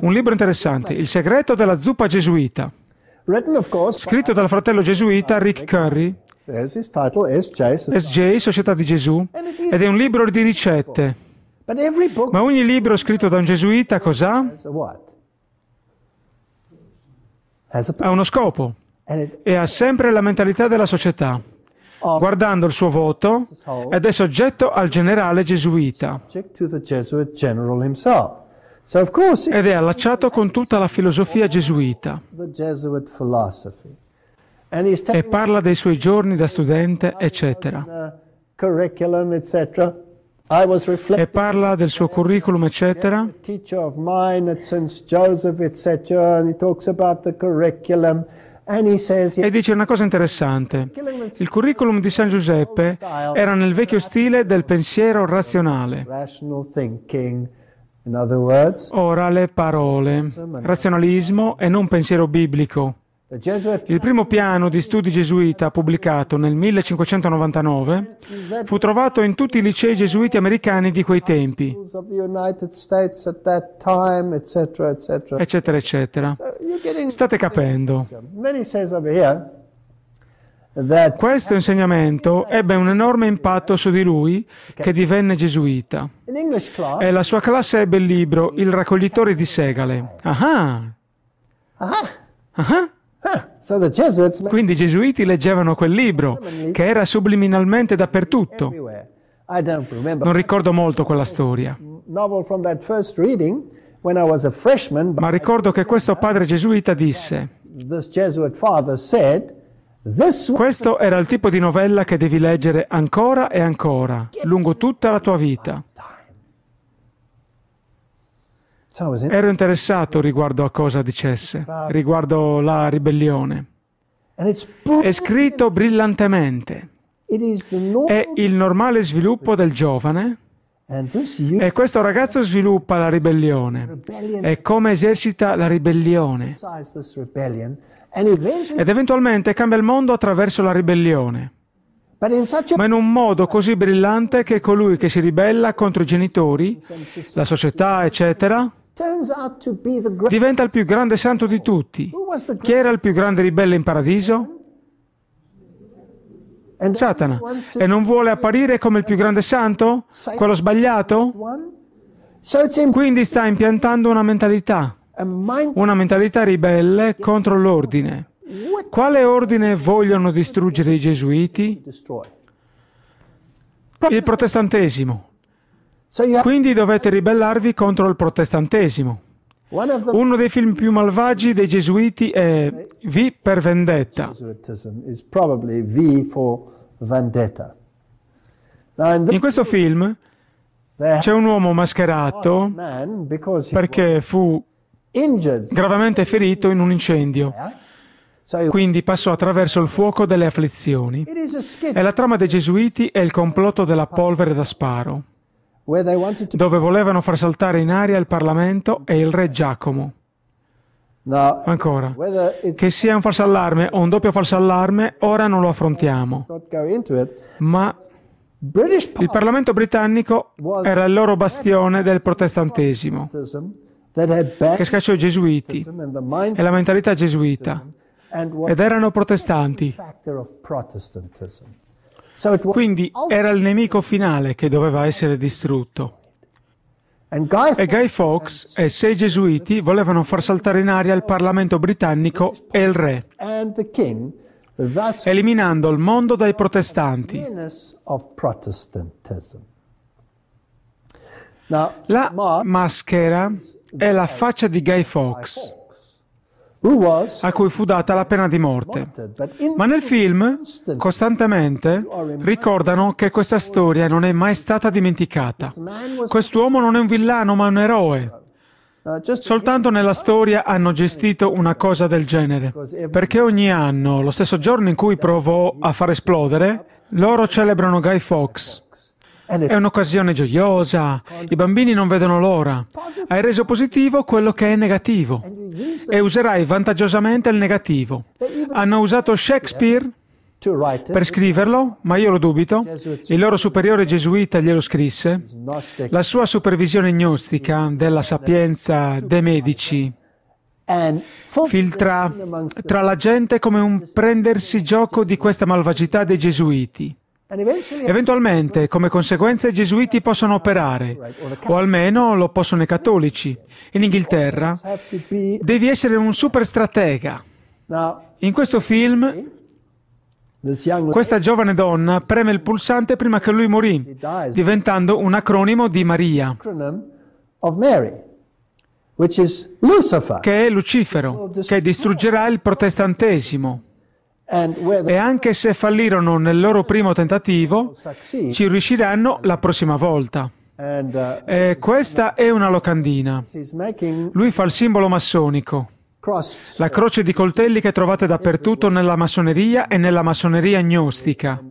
Un libro interessante, Il segreto della zuppa gesuita, scritto dal fratello gesuita Rick Curry, SJ, Società di Gesù, ed è un libro di ricette. Ma ogni libro scritto da un gesuita cos'ha? Ha uno scopo e ha sempre la mentalità della società. Guardando il suo voto, ed è soggetto al generale gesuita. Ed è allacciato con tutta la filosofia gesuita. E parla dei suoi giorni da studente, eccetera. eccetera e parla del suo curriculum, eccetera. E dice una cosa interessante. Il curriculum di San Giuseppe era nel vecchio stile del pensiero razionale. Ora le parole, razionalismo e non pensiero biblico. Il primo piano di studi gesuita pubblicato nel 1599 fu trovato in tutti i licei gesuiti americani di quei tempi, eccetera, eccetera. State capendo. Questo insegnamento ebbe un enorme impatto su di lui, che divenne gesuita. E la sua classe ebbe il libro Il raccoglitore di segale. Ah! Ah! Ah, eh, Quindi i gesuiti leggevano quel libro, ah, che era subliminalmente dappertutto. Non ricordo molto quella storia. Ma ricordo che questo padre gesuita disse, questo era il tipo di novella che devi leggere ancora e ancora, lungo tutta la tua vita. Ero interessato riguardo a cosa dicesse, riguardo la ribellione. È scritto brillantemente. È il normale sviluppo del giovane e questo ragazzo sviluppa la ribellione. È come esercita la ribellione. Ed eventualmente cambia il mondo attraverso la ribellione. Ma in un modo così brillante che colui che si ribella contro i genitori, la società, eccetera, diventa il più grande santo di tutti. Chi era il più grande ribelle in paradiso? Satana. E non vuole apparire come il più grande santo? Quello sbagliato? Quindi sta impiantando una mentalità, una mentalità ribelle contro l'ordine. Quale ordine vogliono distruggere i gesuiti? Il protestantesimo. Quindi dovete ribellarvi contro il protestantesimo. Uno dei film più malvagi dei gesuiti è V per vendetta. In questo film c'è un uomo mascherato perché fu gravemente ferito in un incendio. Quindi passò attraverso il fuoco delle afflizioni. E la trama dei gesuiti è il complotto della polvere da sparo dove volevano far saltare in aria il Parlamento e il re Giacomo. Ancora, che sia un falso allarme o un doppio falso allarme, ora non lo affrontiamo. Ma il Parlamento britannico era il loro bastione del protestantesimo, che scacciò i gesuiti e la mentalità gesuita, ed erano protestanti. Quindi era il nemico finale che doveva essere distrutto. E Guy Fawkes e sei gesuiti volevano far saltare in aria il Parlamento britannico e il re, eliminando il mondo dai protestanti. La maschera è la faccia di Guy Fawkes a cui fu data la pena di morte. Ma nel film costantemente ricordano che questa storia non è mai stata dimenticata. Quest'uomo non è un villano ma un eroe. Uh, Soltanto nella storia hanno gestito una cosa del genere, perché ogni anno, lo stesso giorno in cui provò a far esplodere, loro celebrano Guy Fawkes è un'occasione gioiosa, i bambini non vedono l'ora. Hai reso positivo quello che è negativo e userai vantaggiosamente il negativo. Hanno usato Shakespeare per scriverlo, ma io lo dubito. Il loro superiore gesuita glielo scrisse. La sua supervisione gnostica della sapienza dei medici filtra tra la gente come un prendersi gioco di questa malvagità dei gesuiti. Eventualmente, come conseguenza, i gesuiti possono operare, o almeno lo possono i cattolici. In Inghilterra devi essere un superstratega. In questo film, questa giovane donna preme il pulsante prima che lui morì, diventando un acronimo di Maria che è Lucifero, che distruggerà il protestantesimo. E anche se fallirono nel loro primo tentativo, ci riusciranno la prossima volta. Uh, e questa è una locandina. Lui fa il simbolo massonico. La croce di coltelli che trovate dappertutto nella massoneria e nella massoneria gnostica.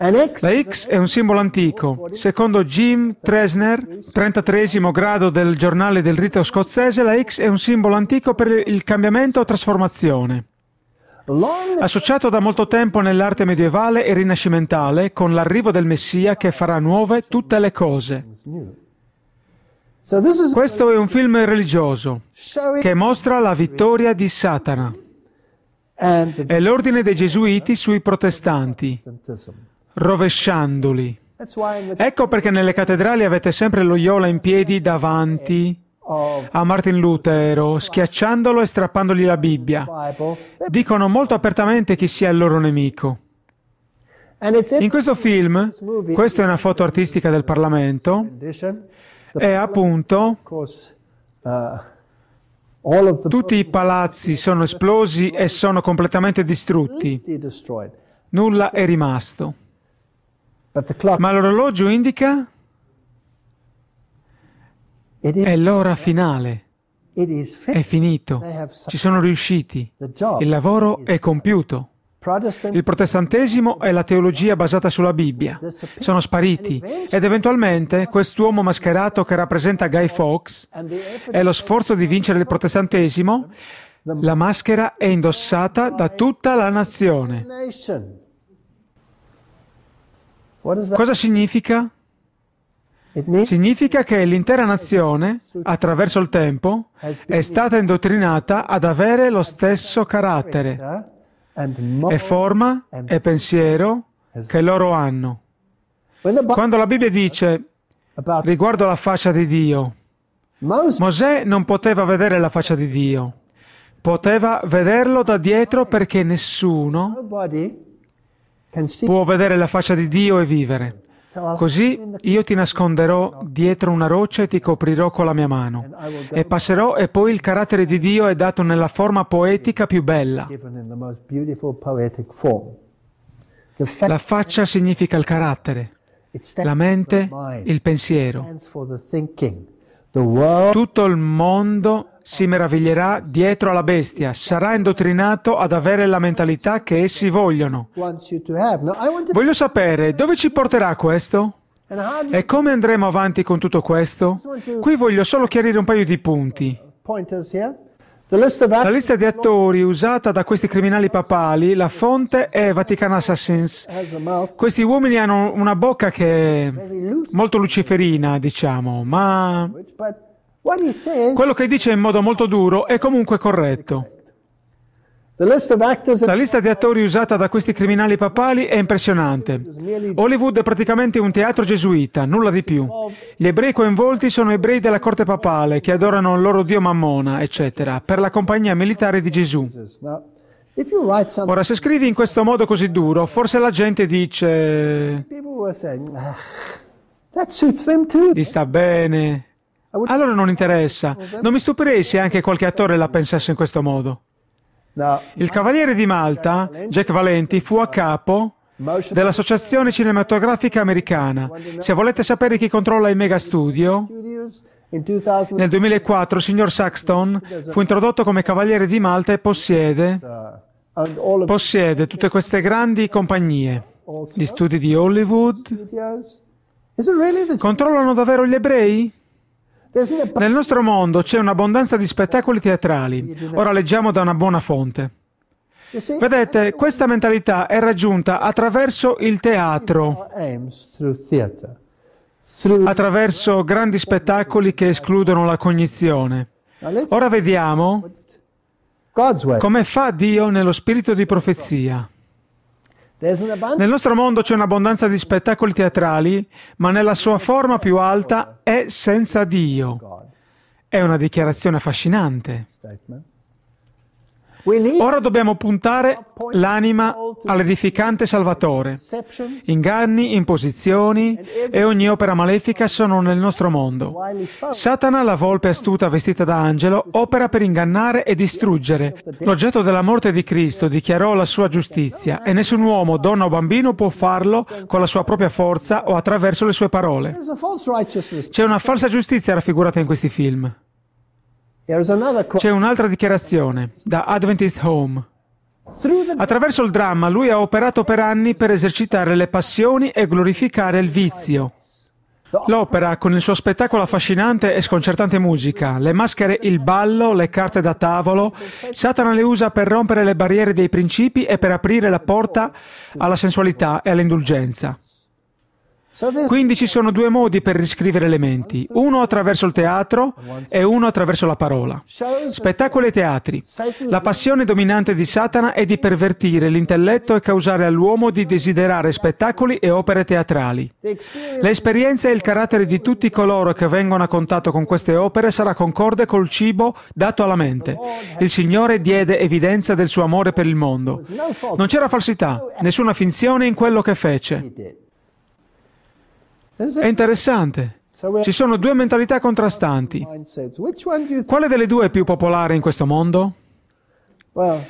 La X è un simbolo antico. Secondo Jim Tresner, 33 grado del giornale del rito scozzese, la X è un simbolo antico per il cambiamento o trasformazione. Associato da molto tempo nell'arte medievale e rinascimentale con l'arrivo del Messia che farà nuove tutte le cose. Questo è un film religioso che mostra la vittoria di Satana e l'ordine dei gesuiti sui protestanti rovesciandoli. Ecco perché nelle cattedrali avete sempre lo Iola in piedi davanti a Martin Lutero, schiacciandolo e strappandogli la Bibbia. Dicono molto apertamente chi sia il loro nemico. In questo film, questa è una foto artistica del Parlamento, e appunto uh, tutti i palazzi sono esplosi e sono completamente distrutti. Nulla è rimasto. Ma l'orologio indica? È l'ora finale. È finito. Ci sono riusciti. Il lavoro è compiuto. Il protestantesimo è la teologia basata sulla Bibbia. Sono spariti ed eventualmente quest'uomo mascherato che rappresenta Guy Fawkes è lo sforzo di vincere il protestantesimo. La maschera è indossata da tutta la nazione. Cosa significa? Significa che l'intera nazione, attraverso il tempo, è stata indottrinata ad avere lo stesso carattere e forma e pensiero che loro hanno. Quando la Bibbia dice riguardo alla faccia di Dio, Mosè non poteva vedere la faccia di Dio, poteva vederlo da dietro perché nessuno può vedere la faccia di Dio e vivere. Così io ti nasconderò dietro una roccia e ti coprirò con la mia mano. E passerò e poi il carattere di Dio è dato nella forma poetica più bella. La faccia significa il carattere, la mente, il pensiero. Tutto il mondo si meraviglierà dietro alla bestia, sarà indottrinato ad avere la mentalità che essi vogliono. Voglio sapere dove ci porterà questo? E come andremo avanti con tutto questo? Qui voglio solo chiarire un paio di punti. La lista di attori usata da questi criminali papali, la fonte è Vatican Assassins. Questi uomini hanno una bocca che è molto luciferina, diciamo, ma quello che dice in modo molto duro è comunque corretto. La lista di attori usata da questi criminali papali è impressionante. Hollywood è praticamente un teatro gesuita, nulla di più. Gli ebrei coinvolti sono ebrei della corte papale che adorano il loro dio Mammona, eccetera, per la compagnia militare di Gesù. Ora, se scrivi in questo modo così duro, forse la gente dice... Gli sta bene, allora non interessa. Non mi stupirei se anche qualche attore la pensasse in questo modo. Il Cavaliere di Malta, Jack Valenti, fu a capo dell'Associazione Cinematografica Americana. Se volete sapere chi controlla i mega studio, nel 2004 il signor Saxton fu introdotto come Cavaliere di Malta e possiede, possiede tutte queste grandi compagnie, gli studi di Hollywood. Controllano davvero gli ebrei? Nel nostro mondo c'è un'abbondanza di spettacoli teatrali. Ora leggiamo da una buona fonte. Vedete, questa mentalità è raggiunta attraverso il teatro, attraverso grandi spettacoli che escludono la cognizione. Ora vediamo come fa Dio nello spirito di profezia. Nel nostro mondo c'è un'abbondanza di spettacoli teatrali, ma nella sua forma più alta è senza Dio. È una dichiarazione affascinante. Ora dobbiamo puntare l'anima all'edificante Salvatore. Inganni, imposizioni e ogni opera malefica sono nel nostro mondo. Satana, la volpe astuta vestita da angelo, opera per ingannare e distruggere. L'oggetto della morte di Cristo dichiarò la sua giustizia e nessun uomo, donna o bambino può farlo con la sua propria forza o attraverso le sue parole. C'è una falsa giustizia raffigurata in questi film. C'è un'altra dichiarazione da Adventist Home. Attraverso il dramma lui ha operato per anni per esercitare le passioni e glorificare il vizio. L'opera, con il suo spettacolo affascinante e sconcertante musica, le maschere, il ballo, le carte da tavolo, Satana le usa per rompere le barriere dei principi e per aprire la porta alla sensualità e all'indulgenza. Quindi ci sono due modi per riscrivere le menti, uno attraverso il teatro e uno attraverso la parola. Spettacoli e teatri. La passione dominante di Satana è di pervertire l'intelletto e causare all'uomo di desiderare spettacoli e opere teatrali. L'esperienza e il carattere di tutti coloro che vengono a contatto con queste opere sarà concorde col cibo dato alla mente. Il Signore diede evidenza del suo amore per il mondo. Non c'era falsità, nessuna finzione in quello che fece. È interessante. Ci sono due mentalità contrastanti. Quale delle due è più popolare in questo mondo?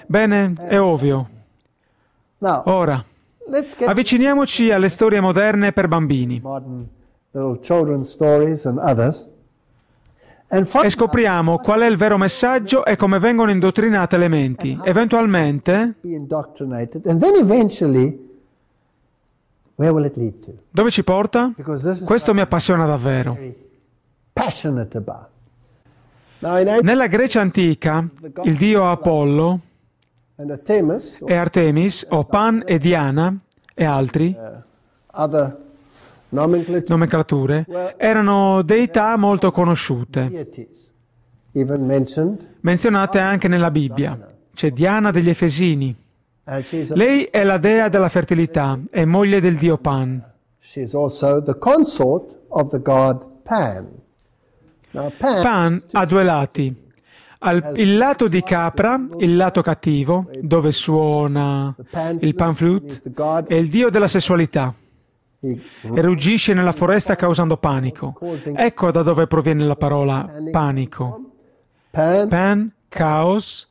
Bene, è eh, ovvio. Ora, avviciniamoci alle storie moderne per bambini e scopriamo qual è il vero messaggio e come vengono indottrinate le menti. Eventualmente, dove ci porta? Questo mi appassiona davvero. Nella Grecia antica, il dio Apollo e Artemis, o Pan e Diana e altri, uh, nomenclature, erano deità molto conosciute, menzionate anche nella Bibbia. C'è Diana degli Efesini, lei è la dea della fertilità e moglie del dio Pan. Pan ha due lati. Al, il lato di capra, il lato cattivo, dove suona il pan flute, è il dio della sessualità e ruggisce nella foresta causando panico. Ecco da dove proviene la parola panico. Pan, caos,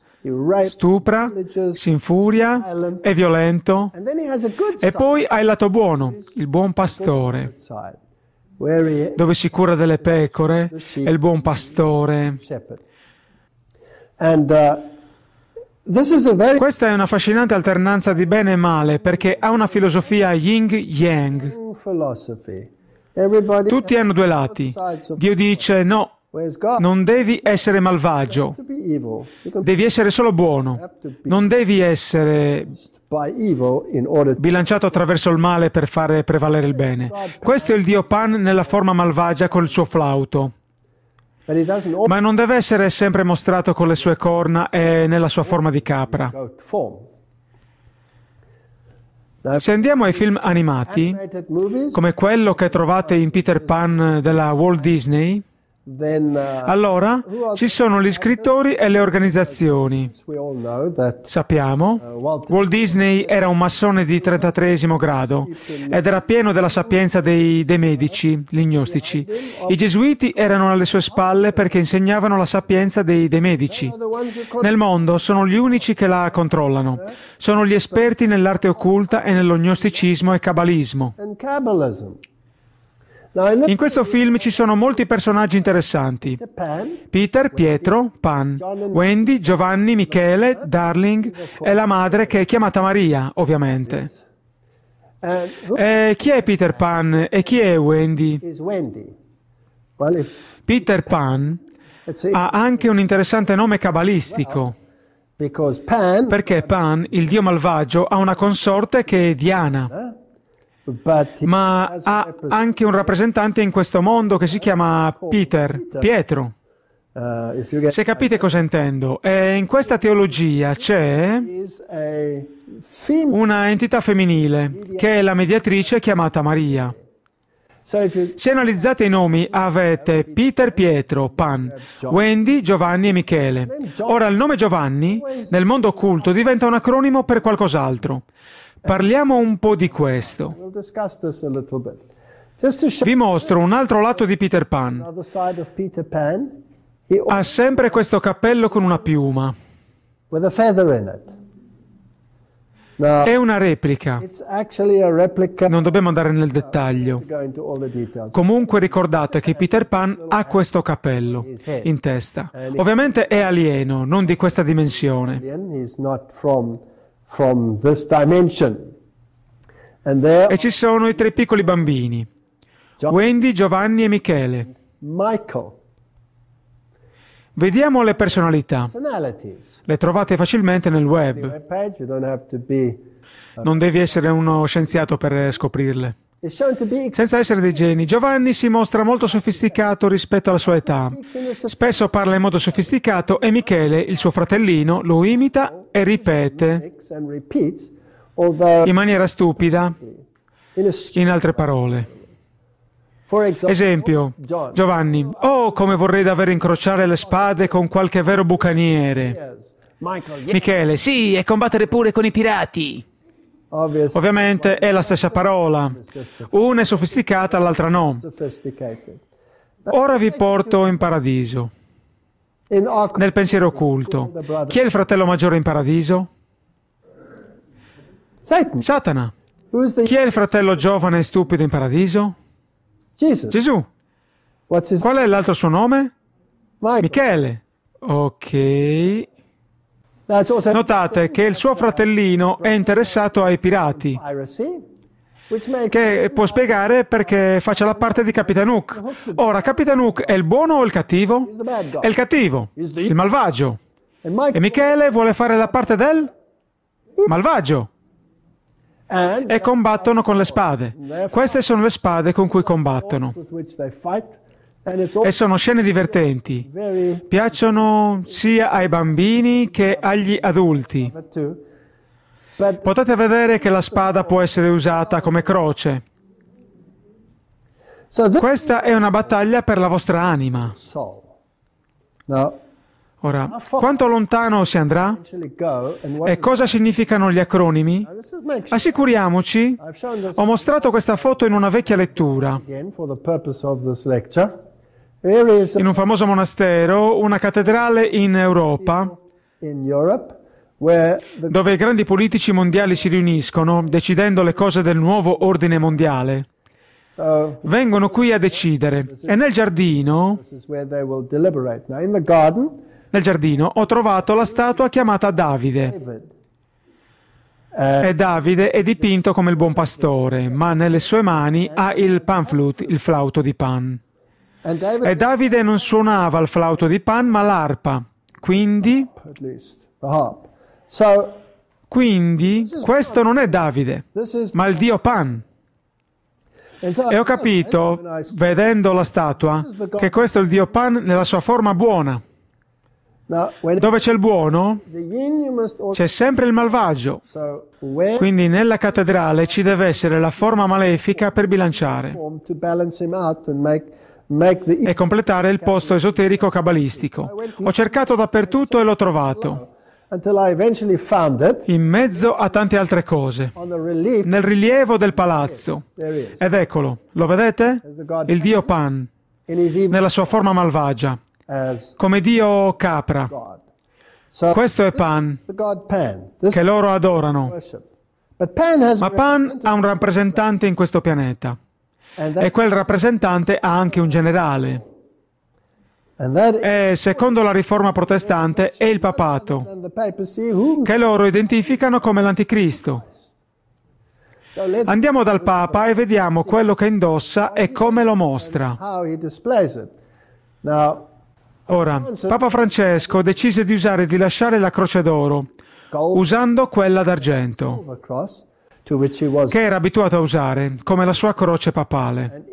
stupra, si infuria, è violento e poi ha il lato buono, il buon pastore, dove si cura delle pecore, è il buon pastore. Uh, Questa è una affascinante alternanza di bene e male perché ha una filosofia yin-yang. Tutti hanno due lati. Dio dice no, non devi essere malvagio, devi essere solo buono. Non devi essere bilanciato attraverso il male per fare prevalere il bene. Questo è il dio Pan nella forma malvagia con il suo flauto. Ma non deve essere sempre mostrato con le sue corna e nella sua forma di capra. Se andiamo ai film animati, come quello che trovate in Peter Pan della Walt Disney, Uh, allora, ci sono gli scrittori e le organizzazioni. Sappiamo, uh, Walt Disney era un massone di 33 grado ed era pieno della sapienza dei, dei medici, gli gnostici. I gesuiti erano alle sue spalle perché insegnavano la sapienza dei, dei medici. Nel mondo sono gli unici che la controllano. Sono gli esperti nell'arte occulta e nello gnosticismo e cabalismo. In questo film ci sono molti personaggi interessanti. Peter, Pietro, Pan, Wendy, Giovanni, Michele, Darling e la madre che è chiamata Maria, ovviamente. E eh, eh, chi è Peter Pan e chi è Wendy? Peter Pan ha anche un interessante nome cabalistico. Perché Pan, il dio malvagio, ha una consorte che è Diana. Eh? ma ha anche un rappresentante in questo mondo che si chiama Peter, Pietro. Eh, Se capite cosa intendo, e in questa teologia c'è una entità femminile che è la mediatrice chiamata Maria. Se analizzate i nomi avete Peter, Pietro, Pan, Wendy, Giovanni e Michele. Ora il nome Giovanni nel mondo occulto diventa un acronimo per qualcos'altro. Parliamo un po' di questo. Vi mostro un altro lato di Peter Pan. Ha sempre questo cappello con una piuma. È una replica. Non dobbiamo andare nel uh, dettaglio. Comunque ricordate che Peter Pan ha questo cappello in testa. Ovviamente è alieno, non di questa dimensione. There, e ci sono i tre piccoli bambini, John, Wendy, Giovanni e Michele. Michael. Vediamo le personalità. Le trovate facilmente nel web. Uh, non devi essere uno scienziato per eh, scoprirle. Senza essere dei geni, Giovanni si mostra molto sofisticato rispetto alla sua età. Spesso parla in modo sofisticato e Michele, il suo fratellino, lo imita e ripete in maniera stupida, in altre parole. Esempio, Giovanni, oh come vorrei davvero incrociare le spade con qualche vero bucaniere. Michele, sì, e combattere pure con i pirati. Ovviamente è la stessa parola, una è sofisticata, l'altra no. Ora vi porto in paradiso, nel pensiero occulto. Chi è il fratello maggiore in paradiso? Satana. Chi è il fratello giovane e stupido in paradiso? Gesù. Qual è l'altro suo nome? Michele. Ok, Notate che il suo fratellino è interessato ai pirati, che può spiegare perché faccia la parte di Capitan Hook. Ora, Capitan Hook è il buono o il cattivo? È il cattivo, il malvagio. E Michele vuole fare la parte del malvagio. E combattono con le spade. Queste sono le spade con cui combattono. Eh, e sono scene divertenti. Piacciono sia ai bambini che agli adulti. Potete vedere che la spada può essere usata come croce. Questa è una battaglia per la vostra anima. Ora, quanto lontano si andrà? E cosa significano gli acronimi? Assicuriamoci, ho mostrato questa foto in una vecchia lettura in un famoso monastero una cattedrale in Europa dove i grandi politici mondiali si riuniscono decidendo le cose del nuovo ordine mondiale. Vengono qui a decidere e nel giardino, nel giardino ho trovato la statua chiamata Davide. E eh, Davide è dipinto come il buon pastore, ma nelle sue mani ha il panflut, il flauto di Pan. E Davide non suonava il flauto di Pan, ma l'arpa. Quindi, quindi questo non è Davide, ma il dio Pan. E ho capito, vedendo la statua, che questo è il dio Pan nella sua forma buona. Dove c'è il buono, c'è sempre il malvagio. Quindi nella cattedrale ci deve essere la forma malefica per bilanciare e completare il posto esoterico cabalistico. Ho cercato dappertutto e l'ho trovato in mezzo a tante altre cose, nel rilievo del palazzo. Ed eccolo, lo vedete? Il dio Pan, nella sua forma malvagia, come dio capra. Questo è Pan, che loro adorano. Ma Pan ha un rappresentante in questo pianeta e quel rappresentante ha anche un generale. E secondo la riforma protestante è il papato, che loro identificano come l'anticristo. Andiamo dal Papa e vediamo quello che indossa e come lo mostra. Ora, Papa Francesco decise di usare di lasciare la croce d'oro, usando quella d'argento che era abituato a usare, come la sua croce papale.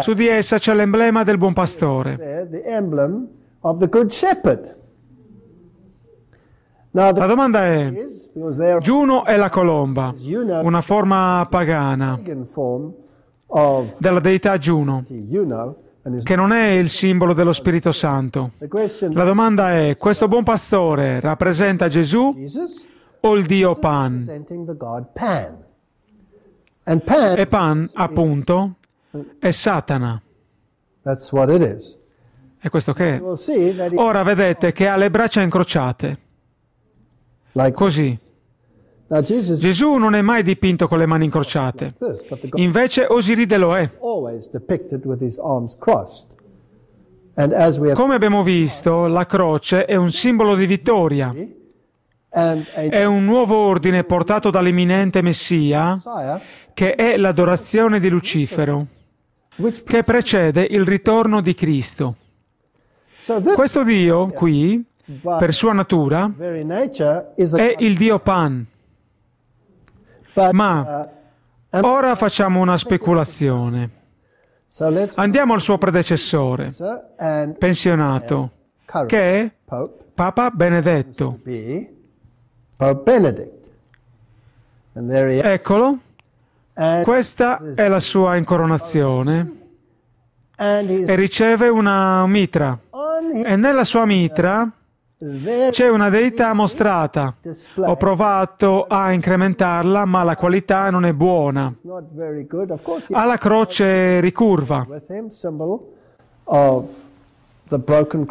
Su di essa c'è l'emblema del buon pastore. La domanda è, Giuno è la colomba, una forma pagana della deità Giuno, che non è il simbolo dello Spirito Santo. La domanda è, questo buon pastore rappresenta Gesù o il Dio Pan? E Pan, appunto, mm. è Satana. È questo che è. Ora vedete che ha le braccia incrociate. Così. Gesù non è mai dipinto con le mani incrociate. Invece Osiride lo è. Come abbiamo visto, la croce è un simbolo di vittoria. È un nuovo ordine portato dall'imminente Messia che è l'adorazione di Lucifero, che precede il ritorno di Cristo. Questo Dio qui, per sua natura, è il Dio Pan. Ma uh, ora facciamo una speculazione. Andiamo al suo predecessore, pensionato, che è Papa Benedetto. Eccolo. Eh, Questa è la sua incoronazione e riceve una mitra. E nella sua mitra c'è una deità mostrata. Ho provato a incrementarla, ma la qualità non è buona. Ha la croce ricurva.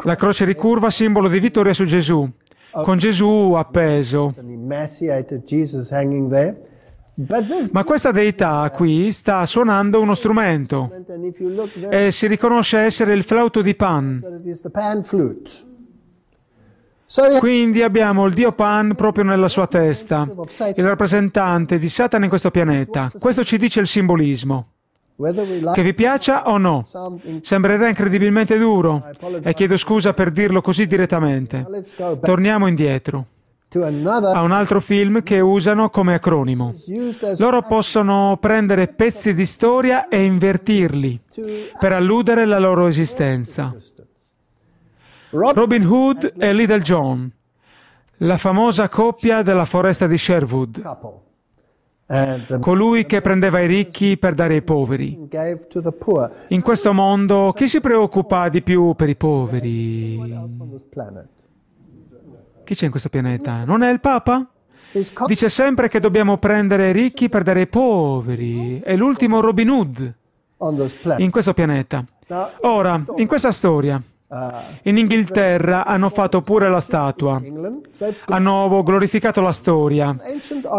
La croce ricurva simbolo di vittoria su Gesù, con Gesù appeso. Ma questa deità qui sta suonando uno strumento e si riconosce essere il flauto di Pan. Quindi abbiamo il dio Pan proprio nella sua testa, il rappresentante di Satana in questo pianeta. Questo ci dice il simbolismo. Che vi piaccia o no, sembrerà incredibilmente duro e chiedo scusa per dirlo così direttamente. Torniamo indietro a un altro film che usano come acronimo. Loro possono prendere pezzi di storia e invertirli per alludere la loro esistenza. Robin Hood e Little John, la famosa coppia della foresta di Sherwood, colui che prendeva i ricchi per dare ai poveri. In questo mondo chi si preoccupa di più per i poveri? Chi c'è in questo pianeta? Non è il Papa? Dice sempre che dobbiamo prendere i ricchi per dare ai poveri. È l'ultimo Robin Hood in questo pianeta. Ora, in questa storia, in Inghilterra hanno fatto pure la statua, hanno glorificato la storia,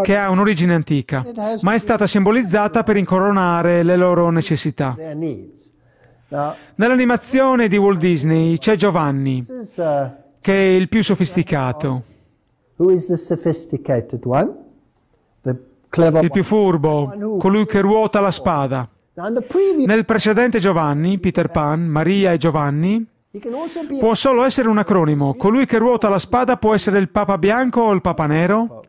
che ha un'origine antica, ma è stata simbolizzata per incoronare le loro necessità. Nell'animazione di Walt Disney c'è Giovanni, che è il più sofisticato. Il più furbo, colui che ruota la spada. Nel precedente Giovanni, Peter Pan, Maria e Giovanni, può solo essere un acronimo. Colui che ruota la spada può essere il Papa Bianco o il Papa Nero.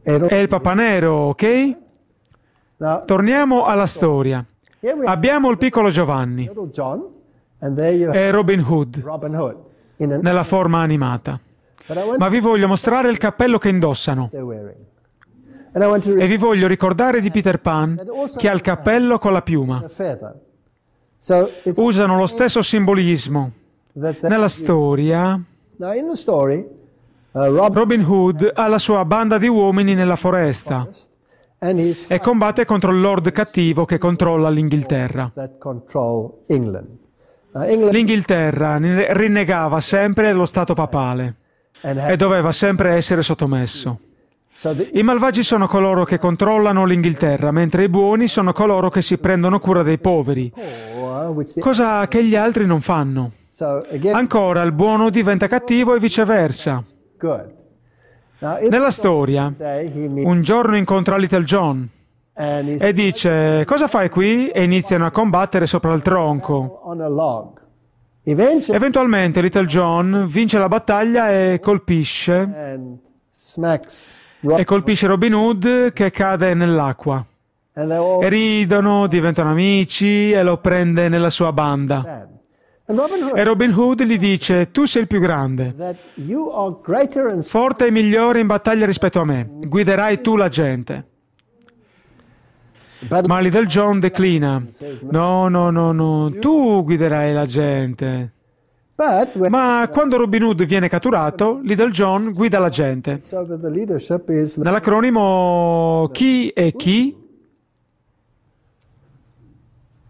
È il Papa Nero, ok? Torniamo alla storia. Abbiamo il piccolo Giovanni è Robin Hood, nella forma animata. Ma vi voglio mostrare il cappello che indossano. E vi voglio ricordare di Peter Pan che ha il cappello con la piuma. Usano lo stesso simbolismo. Nella storia, uh, Robin Hood ha la sua banda di uomini nella foresta e combatte contro il Lord cattivo che controlla l'Inghilterra. Ah, L'Inghilterra rinnegava sempre lo Stato papale e doveva sempre essere sottomesso. I malvagi sono coloro che controllano l'Inghilterra, mentre i buoni sono coloro che si prendono cura dei poveri, oh, ah, cosa che gli altri non fanno. Ancora, il buono diventa cattivo e viceversa. Nella storia, un giorno incontra Little John e dice cosa fai qui? E iniziano a combattere sopra il tronco. Eventualmente Little John vince la battaglia e colpisce e colpisce Robin Hood che cade nell'acqua. E ridono, diventano amici e lo prende nella sua banda. E Robin Hood gli dice, tu sei il più grande, forte e migliore in battaglia rispetto a me, guiderai tu la gente. Ma Little John declina. No, no, no, no, tu guiderai la gente. Ma quando Robin Hood viene catturato, Little John guida la gente. Nell'acronimo chi è chi?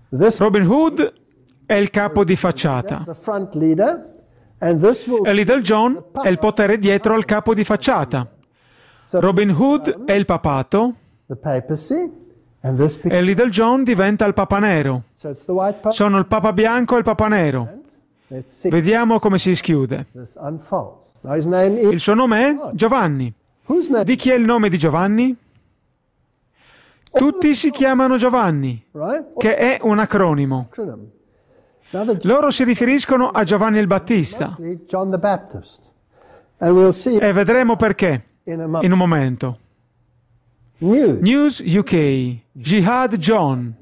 Robin Hood è il capo di facciata. E Little John è il potere dietro al capo di facciata. Robin Hood è il papato. E Little John diventa il Papa Nero. Sono il Papa Bianco e il Papa Nero. Vediamo come si schiude. Il suo nome è Giovanni. Di chi è il nome di Giovanni? Tutti si chiamano Giovanni, che è un acronimo. Loro si riferiscono a Giovanni il Battista. E vedremo perché in un momento. News UK, Jihad John.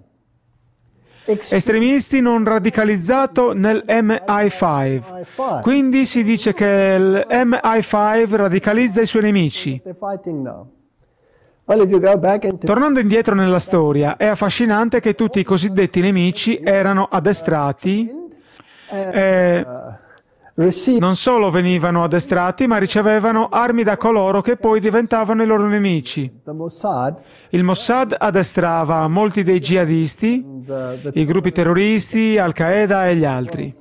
Estremisti non radicalizzato nel MI5. Quindi si dice che il MI5 radicalizza i suoi nemici. Tornando indietro nella storia, è affascinante che tutti i cosiddetti nemici erano addestrati. Uh, eh, non solo venivano addestrati, ma ricevevano armi da coloro che poi diventavano i loro nemici. Il Mossad addestrava molti dei jihadisti, i gruppi terroristi, Al-Qaeda e gli altri.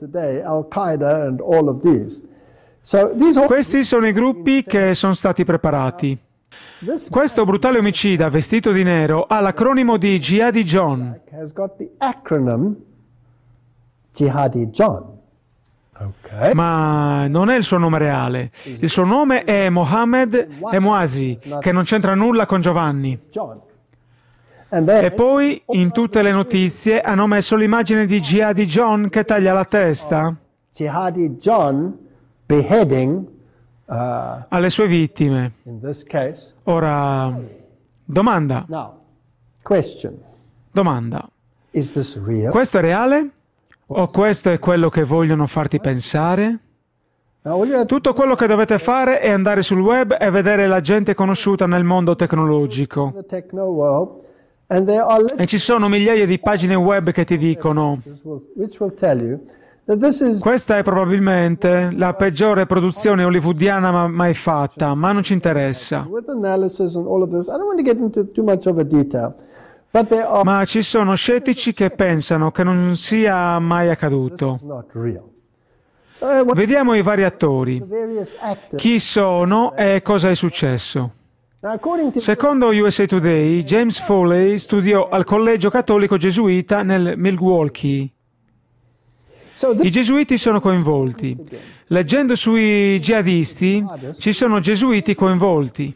Questi sono i gruppi che sono stati preparati. Questo brutale omicida vestito di nero ha l'acronimo di Jihadi John. Okay. Ma non è il suo nome reale. Il suo nome è Mohammed Emouazi, che non c'entra nulla con Giovanni. E poi in tutte le notizie hanno messo l'immagine di Jihadi John che taglia la testa uh, alle sue vittime. Ora, domanda. Domanda. Questo è reale? O oh, questo è quello che vogliono farti pensare? Tutto quello che dovete fare è andare sul web e vedere la gente conosciuta nel mondo tecnologico. E ci sono migliaia di pagine web che ti dicono questa è probabilmente la peggiore produzione hollywoodiana mai fatta, ma non ci interessa. Uh, Ma ci sono scettici che pensano che non sia mai accaduto. Uh, Vediamo i vari attori, chi sono e cosa è successo. Secondo USA Today, James Foley studiò al Collegio Cattolico Gesuita nel Milwaukee. I gesuiti sono coinvolti. Leggendo sui jihadisti, ci sono gesuiti coinvolti.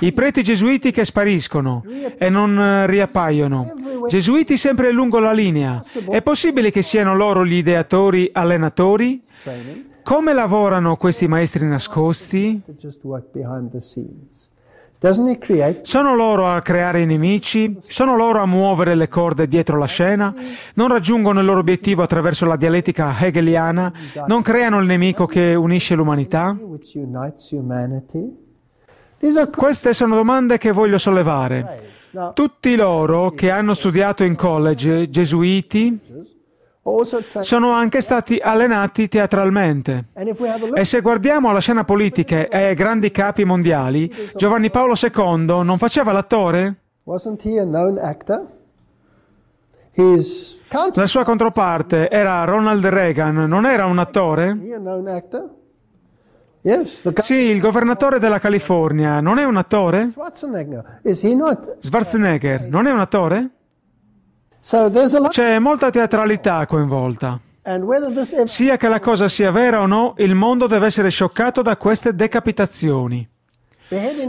I preti gesuiti che spariscono e non eh, riappaiono. Gesuiti sempre lungo la linea. È possibile che siano loro gli ideatori, allenatori? Come lavorano questi maestri nascosti? Sono loro a creare i nemici? Sono loro a muovere le corde dietro la scena? Non raggiungono il loro obiettivo attraverso la dialettica hegeliana? Non creano il nemico che unisce l'umanità? Esatto. Queste sono domande che voglio sollevare. Eh, Tutti loro che hanno studiato in college, gesuiti, sono anche stati allenati teatralmente. E se guardiamo alla scena politica e ai grandi capi mondiali, Giovanni Paolo II non faceva l'attore? La sua controparte era Ronald Reagan, non era un attore? Sì, il governatore della California non è un attore? Schwarzenegger non è un attore? C'è molta teatralità coinvolta. Sia che la cosa sia vera o no, il mondo deve essere scioccato da queste decapitazioni.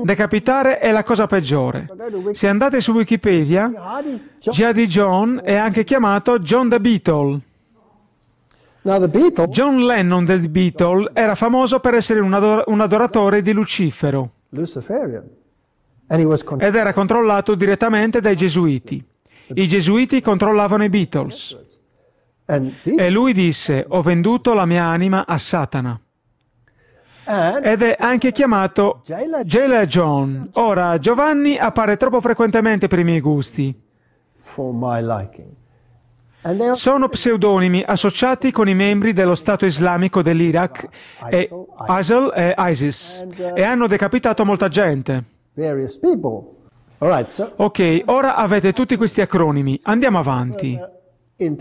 Decapitare è la cosa peggiore. Se andate su Wikipedia, Jihadi John è anche chiamato John the Beatle. John Lennon dei Beatles era famoso per essere un, ador- un adoratore di Lucifero ed era controllato direttamente dai gesuiti. I gesuiti controllavano i Beatles. E lui disse, ho venduto la mia anima a Satana. Ed è anche chiamato Jailer John. Ora, Giovanni appare troppo frequentemente per i miei gusti. For my liking. Sono pseudonimi associati con i membri dello Stato islamico dell'Iraq, e ISIL e ISIS, uh, e hanno decapitato molta gente. Ok, ora avete tutti questi acronimi. Andiamo avanti. I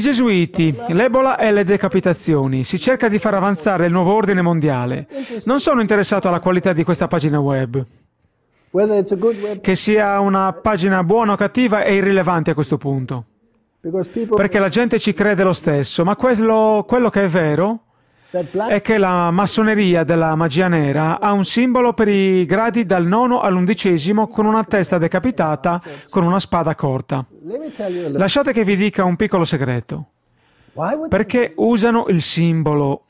gesuiti, l'ebola e le decapitazioni. Si cerca di far avanzare il nuovo ordine mondiale. Non sono interessato alla qualità di questa pagina web. Che sia una pagina buona o cattiva è irrilevante a questo punto. Perché la gente ci crede lo stesso, ma quello, quello che è vero è che la massoneria della magia nera ha un simbolo per i gradi dal nono all'undicesimo con una testa decapitata con una spada corta. Lasciate che vi dica un piccolo segreto. Perché usano il simbolo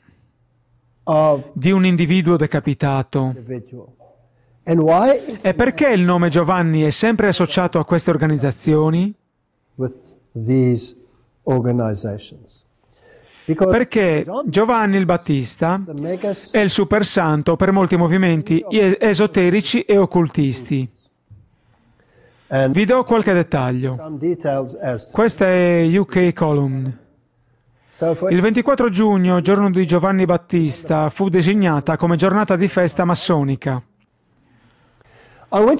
di un individuo decapitato? E perché il nome Giovanni è sempre associato a queste organizzazioni? Perché Giovanni il Battista è il supersanto per molti movimenti esoterici e occultisti. Vi do qualche dettaglio. Questa è UK Column. Il 24 giugno, giorno di Giovanni Battista, fu designata come giornata di festa massonica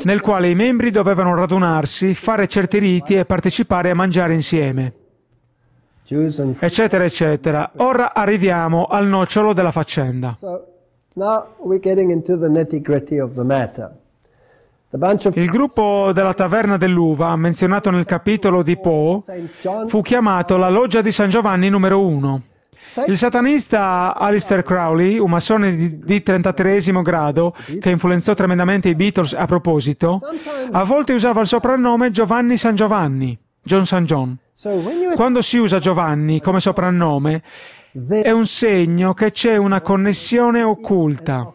nel quale i membri dovevano radunarsi, fare certi riti e partecipare a mangiare insieme. Eccetera, eccetera. Ora arriviamo al nocciolo della faccenda. Il gruppo della taverna dell'uva, menzionato nel capitolo di Poe, fu chiamato la loggia di San Giovanni numero 1. Il satanista Alistair Crowley, un massone di, di 33 grado che influenzò tremendamente i Beatles a proposito, a volte usava il soprannome Giovanni San Giovanni, John San John. Quando si usa Giovanni come soprannome, è un segno che c'è una connessione occulta.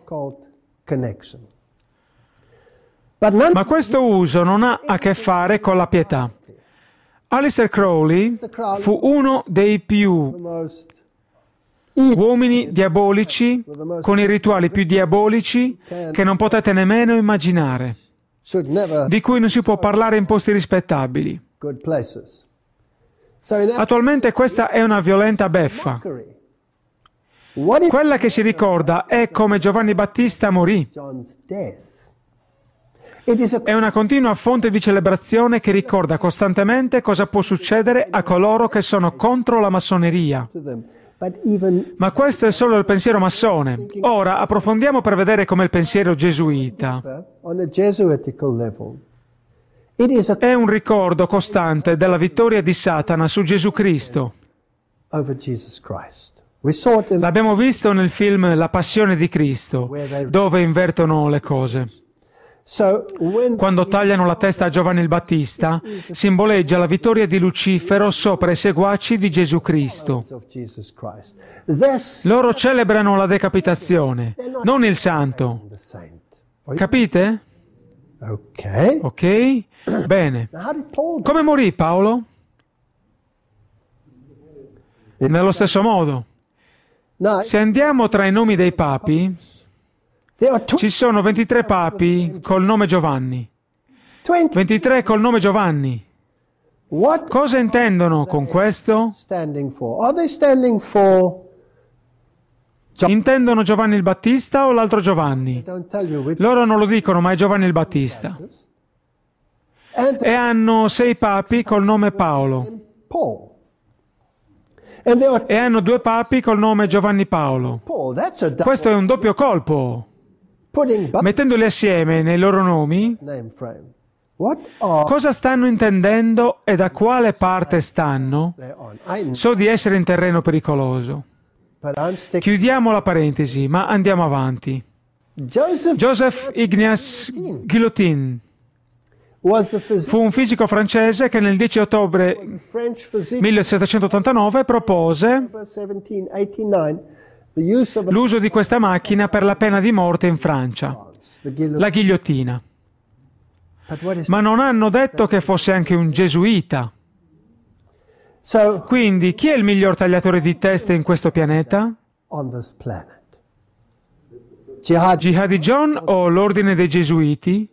Ma questo uso non ha a che fare con la pietà. Alistair Crowley fu uno dei più uomini diabolici con i rituali più diabolici che non potete nemmeno immaginare, di cui non si può parlare in posti rispettabili. Attualmente questa è una violenta beffa. Quella che si ricorda è come Giovanni Battista morì. È una continua fonte di celebrazione che ricorda costantemente cosa può succedere a coloro che sono contro la massoneria, ma questo è solo il pensiero massone. Ora approfondiamo per vedere come il pensiero gesuita. È un ricordo costante della vittoria di Satana su Gesù Cristo. L'abbiamo visto nel film La passione di Cristo, dove invertono le cose. Quando tagliano la testa a Giovanni il Battista, simboleggia la vittoria di Lucifero sopra i seguaci di Gesù Cristo. Loro celebrano la decapitazione, non il santo. Capite? Ok? Bene. Come morì Paolo? Nello stesso modo. Se andiamo tra i nomi dei papi, ci sono 23 papi col nome Giovanni. 23 col nome Giovanni. Cosa intendono con questo? Intendono Giovanni il Battista o l'altro Giovanni? Loro non lo dicono, ma è Giovanni il Battista. E hanno sei papi col nome Paolo. E hanno due papi col nome Giovanni Paolo. Questo è un doppio colpo mettendoli assieme nei loro nomi, cosa stanno intendendo e da quale parte stanno, so di essere in terreno pericoloso. Chiudiamo la parentesi, ma andiamo avanti. Joseph Ignace Guillotin fu un fisico francese che nel 10 ottobre 1789 propose l'uso di questa macchina per la pena di morte in Francia, la ghigliottina. Ma non hanno detto che fosse anche un gesuita. Quindi chi è il miglior tagliatore di teste in questo pianeta? Jihadi John o l'ordine dei gesuiti?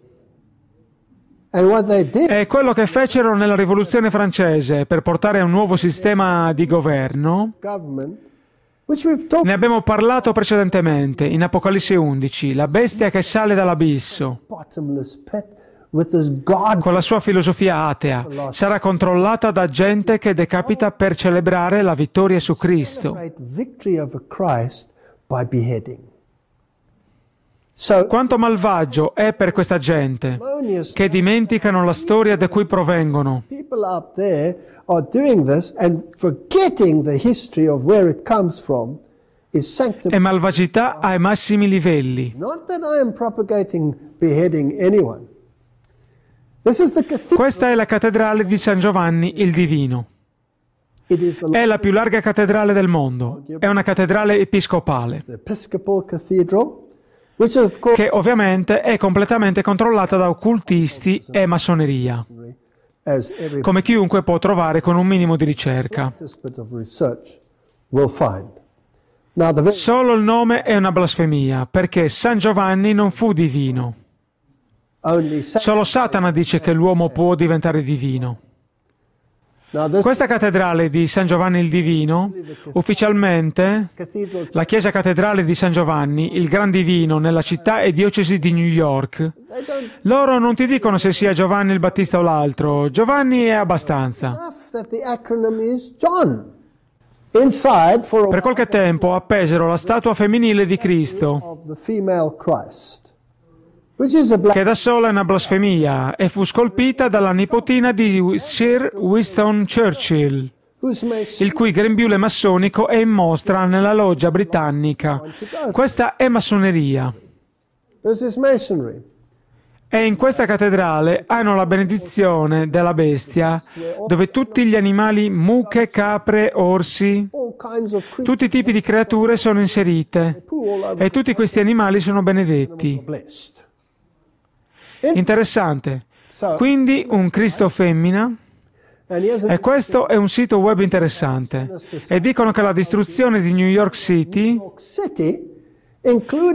E quello che fecero nella rivoluzione francese per portare a un nuovo sistema di governo ne abbiamo parlato precedentemente in Apocalisse 11, la bestia che sale dall'abisso. Con la sua filosofia atea sarà controllata da gente che decapita per celebrare la vittoria su Cristo. Quanto malvagio è per questa gente che dimenticano la storia da cui provengono. È malvagità ai massimi livelli. Questa è la cattedrale di San Giovanni il Divino. È la più larga cattedrale del mondo. È una cattedrale episcopale che ovviamente è completamente controllata da occultisti e massoneria, come chiunque può trovare con un minimo di ricerca. Solo il nome è una blasfemia, perché San Giovanni non fu divino. Solo Satana dice che l'uomo può diventare divino. Questa cattedrale di San Giovanni il Divino, ufficialmente la chiesa cattedrale di San Giovanni, il Gran Divino, nella città e diocesi di New York. Loro non ti dicono se sia Giovanni il Battista o l'altro, Giovanni è abbastanza. Per qualche tempo appesero la statua femminile di Cristo che da sola è una blasfemia, e fu scolpita dalla nipotina di Sir Winston Churchill il cui grembiule massonico è in mostra nella loggia britannica. Questa è massoneria. E in questa cattedrale hanno la benedizione della bestia, dove tutti gli animali, mucche, capre, orsi, tutti i tipi di creature sono inserite e tutti questi animali sono benedetti. Interessante. Quindi un Cristo femmina. E questo è un sito web interessante. E dicono che la distruzione di New York City,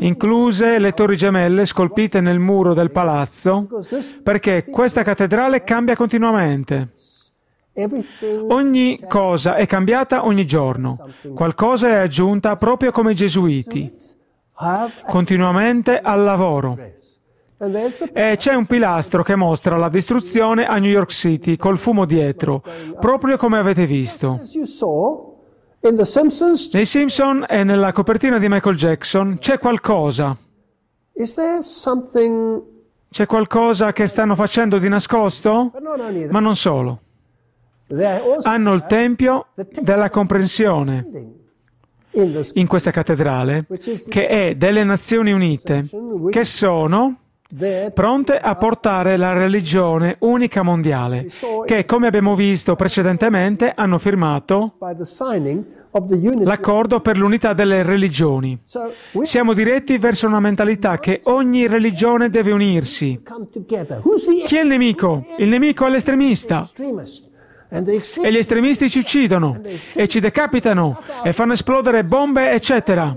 incluse le torri gemelle scolpite nel muro del palazzo, perché questa cattedrale cambia continuamente. Ogni cosa è cambiata ogni giorno, qualcosa è aggiunta proprio come i gesuiti, continuamente al lavoro. E eh, c'è un pilastro che mostra la distruzione a New York City col fumo dietro, proprio come avete visto. Nei Simpson e nella copertina di Michael Jackson c'è qualcosa. C'è qualcosa che stanno facendo di nascosto? Ma non solo. Hanno il tempio della comprensione in questa cattedrale, che è delle Nazioni Unite, che sono pronte a portare la religione unica mondiale, che, come abbiamo visto precedentemente, hanno firmato l'accordo per l'unità delle religioni. Siamo diretti verso una mentalità che ogni religione deve unirsi. Chi è il nemico? Il nemico è l'estremista. E gli estremisti ci uccidono e ci decapitano e fanno esplodere bombe, eccetera.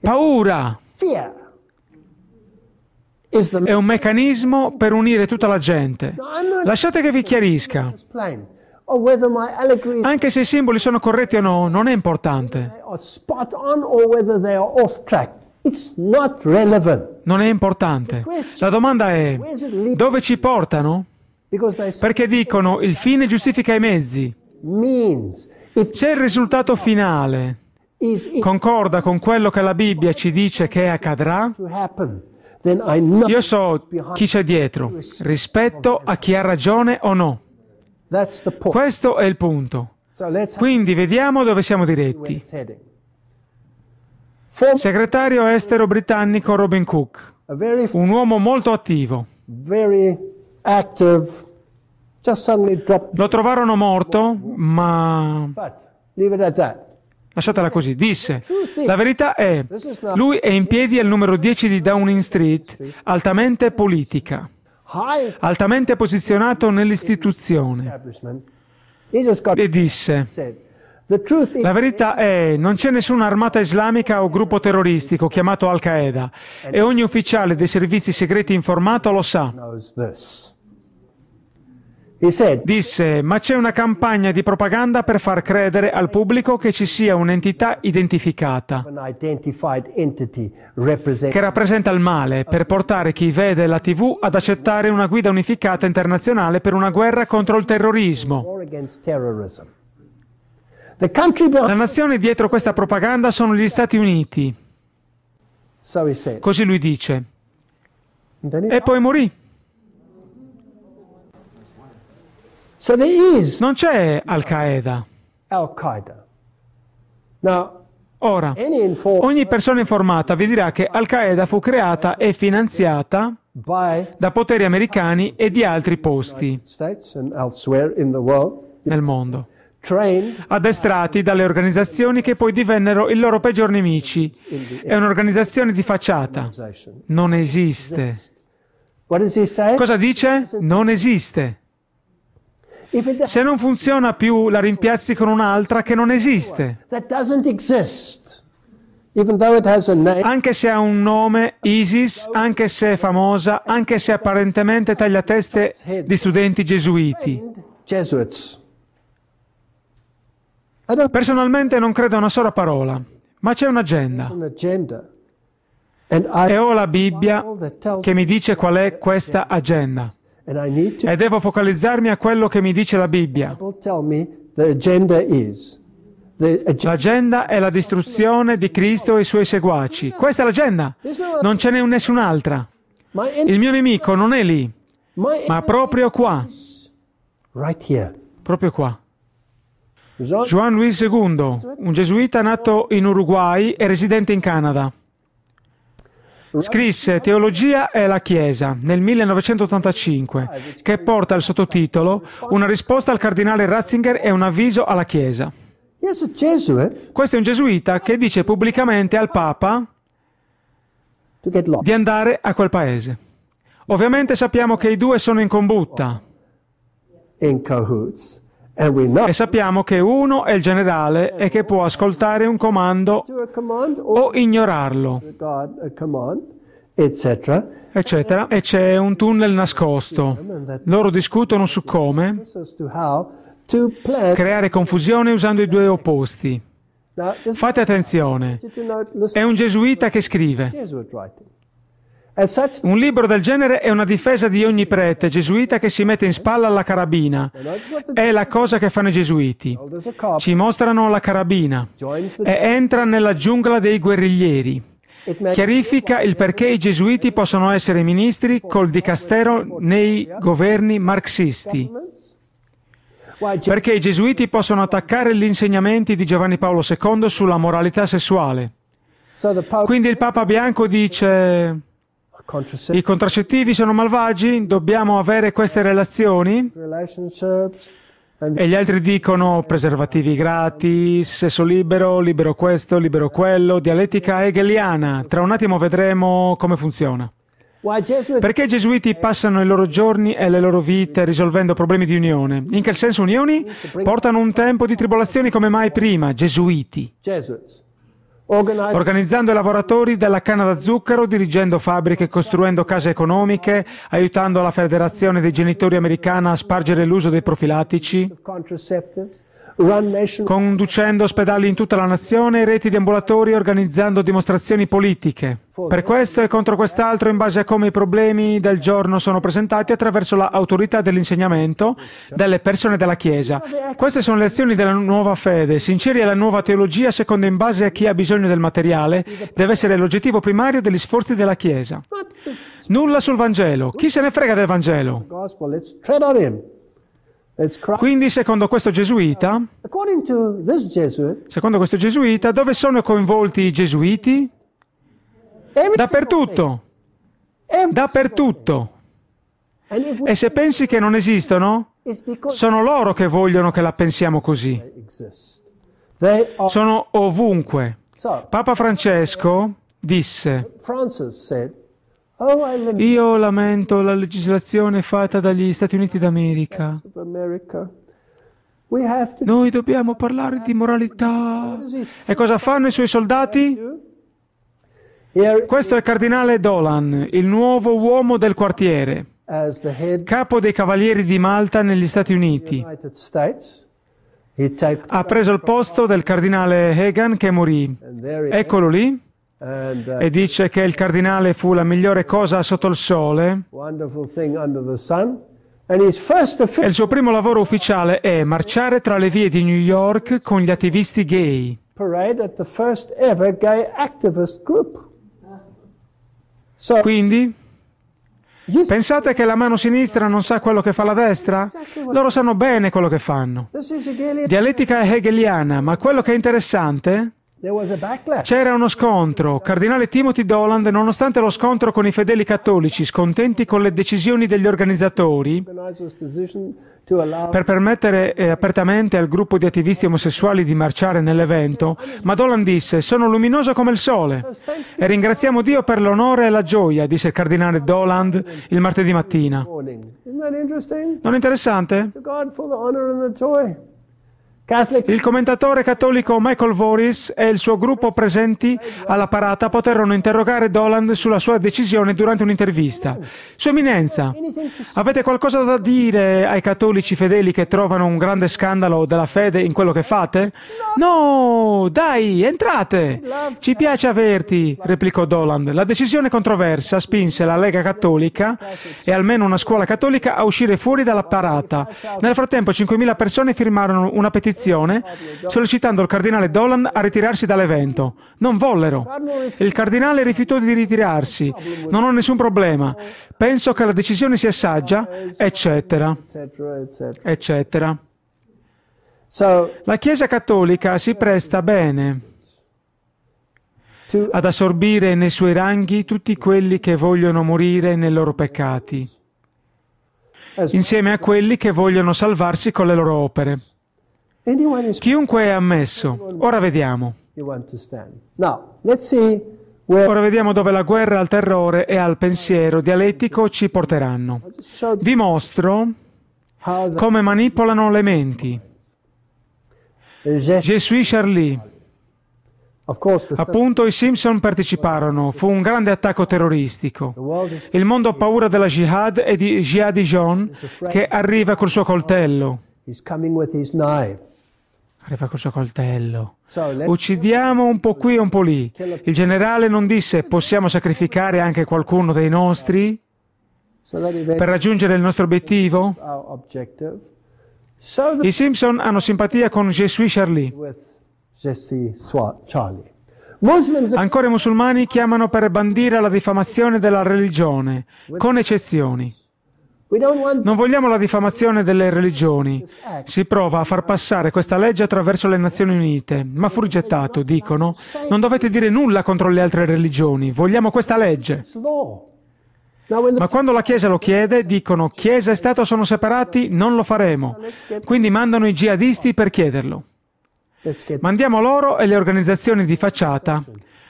Paura è un meccanismo per unire tutta la gente. Lasciate che vi chiarisca. Anche se i simboli sono corretti o no, non è importante. o off track non è importante. La domanda è dove ci portano? Perché dicono il fine giustifica i mezzi. Se il risultato finale concorda con quello che la Bibbia ci dice che accadrà, io so chi c'è dietro rispetto a chi ha ragione o no. Questo è il punto. Quindi vediamo dove siamo diretti segretario estero britannico Robin Cook, un uomo molto attivo. Lo trovarono morto, ma... Lasciatela così, disse, la verità è, lui è in piedi al numero 10 di Downing Street, altamente politica, altamente posizionato nell'istituzione. E disse, la verità è, che non c'è nessuna armata islamica o gruppo terroristico chiamato Al-Qaeda e ogni ufficiale dei servizi segreti informato lo sa. Disse, ma c'è una campagna di propaganda per far credere al pubblico che ci sia un'entità identificata, che rappresenta il male, per portare chi vede la TV ad accettare una guida unificata internazionale per una guerra contro il terrorismo. La nazione dietro questa propaganda sono gli Stati Uniti. Così lui dice. E poi morì. Non c'è Al-Qaeda. Ora, ogni persona informata vi dirà che Al-Qaeda fu creata e finanziata da poteri americani e di altri posti nel mondo addestrati dalle organizzazioni che poi divennero i loro peggior nemici. È un'organizzazione di facciata. Non esiste. Cosa dice? Non esiste. Se non funziona più, la rimpiazzi con un'altra che non esiste. Anche se ha un nome, ISIS, anche se è famosa, anche se apparentemente taglia teste di studenti gesuiti. Personalmente non credo a una sola parola, ma c'è un'agenda. E ho la Bibbia che mi dice qual è questa agenda. E devo focalizzarmi a quello che mi dice la Bibbia. L'agenda è la distruzione di Cristo e i suoi seguaci. Questa è l'agenda. Non ce n'è nessun'altra. Il mio nemico non è lì, ma proprio qua. Proprio qua. Juan Luis II, un gesuita nato in Uruguay e residente in Canada. Scrisse Teologia e la Chiesa nel 1985, che porta il sottotitolo Una risposta al cardinale Ratzinger e un avviso alla Chiesa. Eh? Questo è un gesuita che dice pubblicamente al Papa di andare a quel paese. Ovviamente sappiamo che i due sono in combutta. In cahoots. E sappiamo che uno è il generale e che può ascoltare un comando o ignorarlo, eccetera. E c'è un tunnel nascosto. Loro discutono su come creare confusione usando i due opposti. Fate attenzione, è un gesuita che scrive. Un libro del genere è una difesa di ogni prete gesuita che si mette in spalla la carabina. È la cosa che fanno i gesuiti. Ci mostrano la carabina e entra nella giungla dei guerriglieri. Chiarifica il perché i gesuiti possono essere ministri col dicastero nei governi marxisti. Perché i gesuiti possono attaccare gli insegnamenti di Giovanni Paolo II sulla moralità sessuale. Quindi il Papa Bianco dice... I contraccettivi sono malvagi, dobbiamo avere queste relazioni. E gli altri dicono preservativi gratis, sesso libero, libero questo, libero quello, dialettica hegeliana. Tra un attimo vedremo come funziona. Perché i gesuiti passano i loro giorni e le loro vite risolvendo problemi di unione? In che senso unioni? Portano un tempo di tribolazioni come mai prima, gesuiti organizzando i lavoratori della canna da zucchero, dirigendo fabbriche, costruendo case economiche, aiutando la Federazione dei genitori americana a spargere l'uso dei profilattici conducendo ospedali in tutta la nazione reti di ambulatori organizzando dimostrazioni politiche. Per questo e contro quest'altro in base a come i problemi del giorno sono presentati attraverso l'autorità dell'insegnamento delle persone della Chiesa. Queste sono le azioni della nuova fede, sinceri alla nuova teologia secondo in base a chi ha bisogno del materiale, deve essere l'oggettivo primario degli sforzi della Chiesa. Nulla sul Vangelo, chi se ne frega del Vangelo? Quindi, secondo questo gesuita, secondo questo gesuita, dove sono coinvolti i gesuiti? Dappertutto. Dappertutto. E se pensi che non esistono, sono loro che vogliono che la pensiamo così. Sono ovunque. Papa Francesco disse, Oh, Io lamento la legislazione fatta dagli Stati Uniti d'America. Noi dobbiamo parlare di moralità. E cosa fanno i suoi soldati? Questo è Cardinale Dolan, il nuovo uomo del quartiere, capo dei Cavalieri di Malta negli Stati Uniti. Ha preso il posto del Cardinale Hagan che morì. Eccolo lì. Uh, e dice che il cardinale fu la migliore cosa sotto il sole. E il suo primo lavoro ufficiale è marciare tra le vie di New York con gli attivisti gay. Quindi, pensate che la mano sinistra non sa quello che fa la destra? Loro sanno bene quello che fanno. Dialettica hegeliana, ma quello che è interessante è c'era uno scontro. Cardinale Timothy Doland, nonostante lo scontro con i fedeli cattolici, scontenti con le decisioni degli organizzatori, per permettere eh, apertamente al gruppo di attivisti omosessuali di marciare nell'evento, ma Doland disse: Sono luminoso come il sole. E ringraziamo Dio per l'onore e la gioia, disse il cardinale Doland il martedì mattina. Non è interessante? Grazie per l'onore e la gioia. Il commentatore cattolico Michael Voris e il suo gruppo presenti alla parata poterono interrogare Dolan sulla sua decisione durante un'intervista. Sua Eminenza, avete qualcosa da dire ai cattolici fedeli che trovano un grande scandalo della fede in quello che fate? No, dai, entrate! Ci piace averti, replicò Dolan. La decisione controversa spinse la Lega Cattolica e almeno una scuola cattolica a uscire fuori dalla parata. Nel frattempo 5.000 persone firmarono una petizione petizione sollecitando il cardinale Dolan a ritirarsi dall'evento. Non vollero. Il cardinale rifiutò di ritirarsi. Non ho nessun problema. Penso che la decisione sia saggia, eccetera. Eccetera. La Chiesa cattolica si presta bene ad assorbire nei suoi ranghi tutti quelli che vogliono morire nei loro peccati, insieme a quelli che vogliono salvarsi con le loro opere. Chiunque è ammesso. Ora vediamo. Ora vediamo dove la guerra al terrore e al pensiero dialettico ci porteranno. Vi mostro come manipolano le menti. Gesù Charlie. Appunto i Simpson parteciparono, fu un grande attacco terroristico. Il mondo ha paura della jihad e di Jihadi John che arriva col suo coltello. Arriva col suo coltello. Uccidiamo un po' qui e un po' lì. Il generale non disse possiamo sacrificare anche qualcuno dei nostri per raggiungere il nostro obiettivo? I Simpson hanno simpatia con Jesui Charlie. Ancora i musulmani chiamano per bandire la diffamazione della religione, con eccezioni. Non vogliamo la diffamazione delle religioni. Si prova a far passare questa legge attraverso le Nazioni Unite, ma fu rigettato, dicono. Non dovete dire nulla contro le altre religioni, vogliamo questa legge. Ma quando la Chiesa lo chiede, dicono Chiesa e Stato sono separati, non lo faremo. Quindi mandano i jihadisti per chiederlo. Mandiamo loro e le organizzazioni di facciata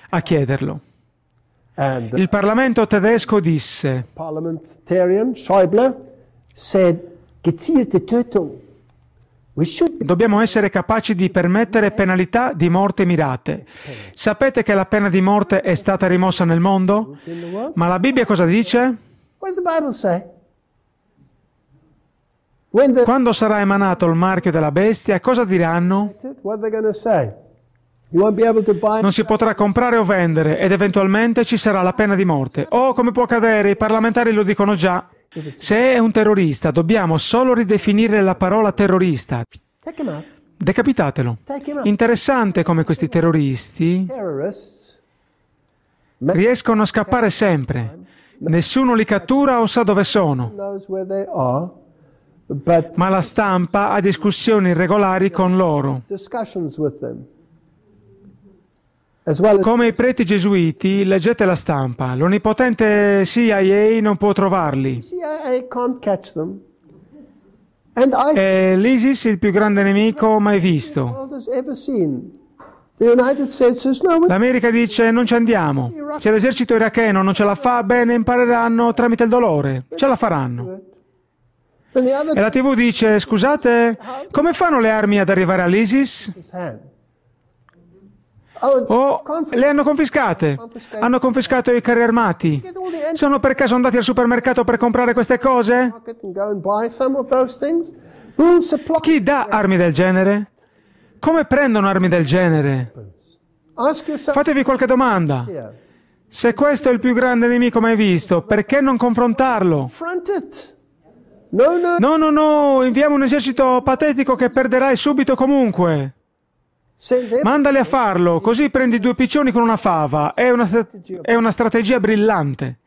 a chiederlo. Il Parlamento tedesco disse, Dobbiamo essere capaci di permettere penalità di morte mirate. Sapete che la pena di morte è stata rimossa nel mondo? Ma la Bibbia cosa dice? Quando sarà emanato il marchio della bestia, cosa diranno? Non si potrà comprare o vendere ed eventualmente ci sarà la pena di morte. Oh, come può accadere? I parlamentari lo dicono già. Se è un terrorista, dobbiamo solo ridefinire la parola terrorista. Decapitatelo. Interessante come questi terroristi riescono a scappare sempre. Nessuno li cattura o sa dove sono. Ma la stampa ha discussioni regolari con loro. Come i preti gesuiti, leggete la stampa. L'onnipotente CIA non può trovarli. È l'ISIS il più grande nemico mai visto. L'America dice non ci andiamo. Se l'esercito iracheno non ce la fa, bene, impareranno tramite il dolore. Ce la faranno. E la TV dice, scusate, come fanno le armi ad arrivare all'ISIS? o oh, oh, le hanno confiscate. Hanno confiscato i carri armati. Eh? Sono per caso andati al supermercato per comprare queste cose? Mm, Chi dà armi del genere? Come prendono armi del genere? Fatevi qualche domanda. Eh. Se questo è il più grande nemico mai visto, perché non confrontarlo? No, no, no, inviamo un esercito patetico che perderai subito comunque. Mandali a farlo, così prendi due piccioni con una fava. È una, è una strategia brillante.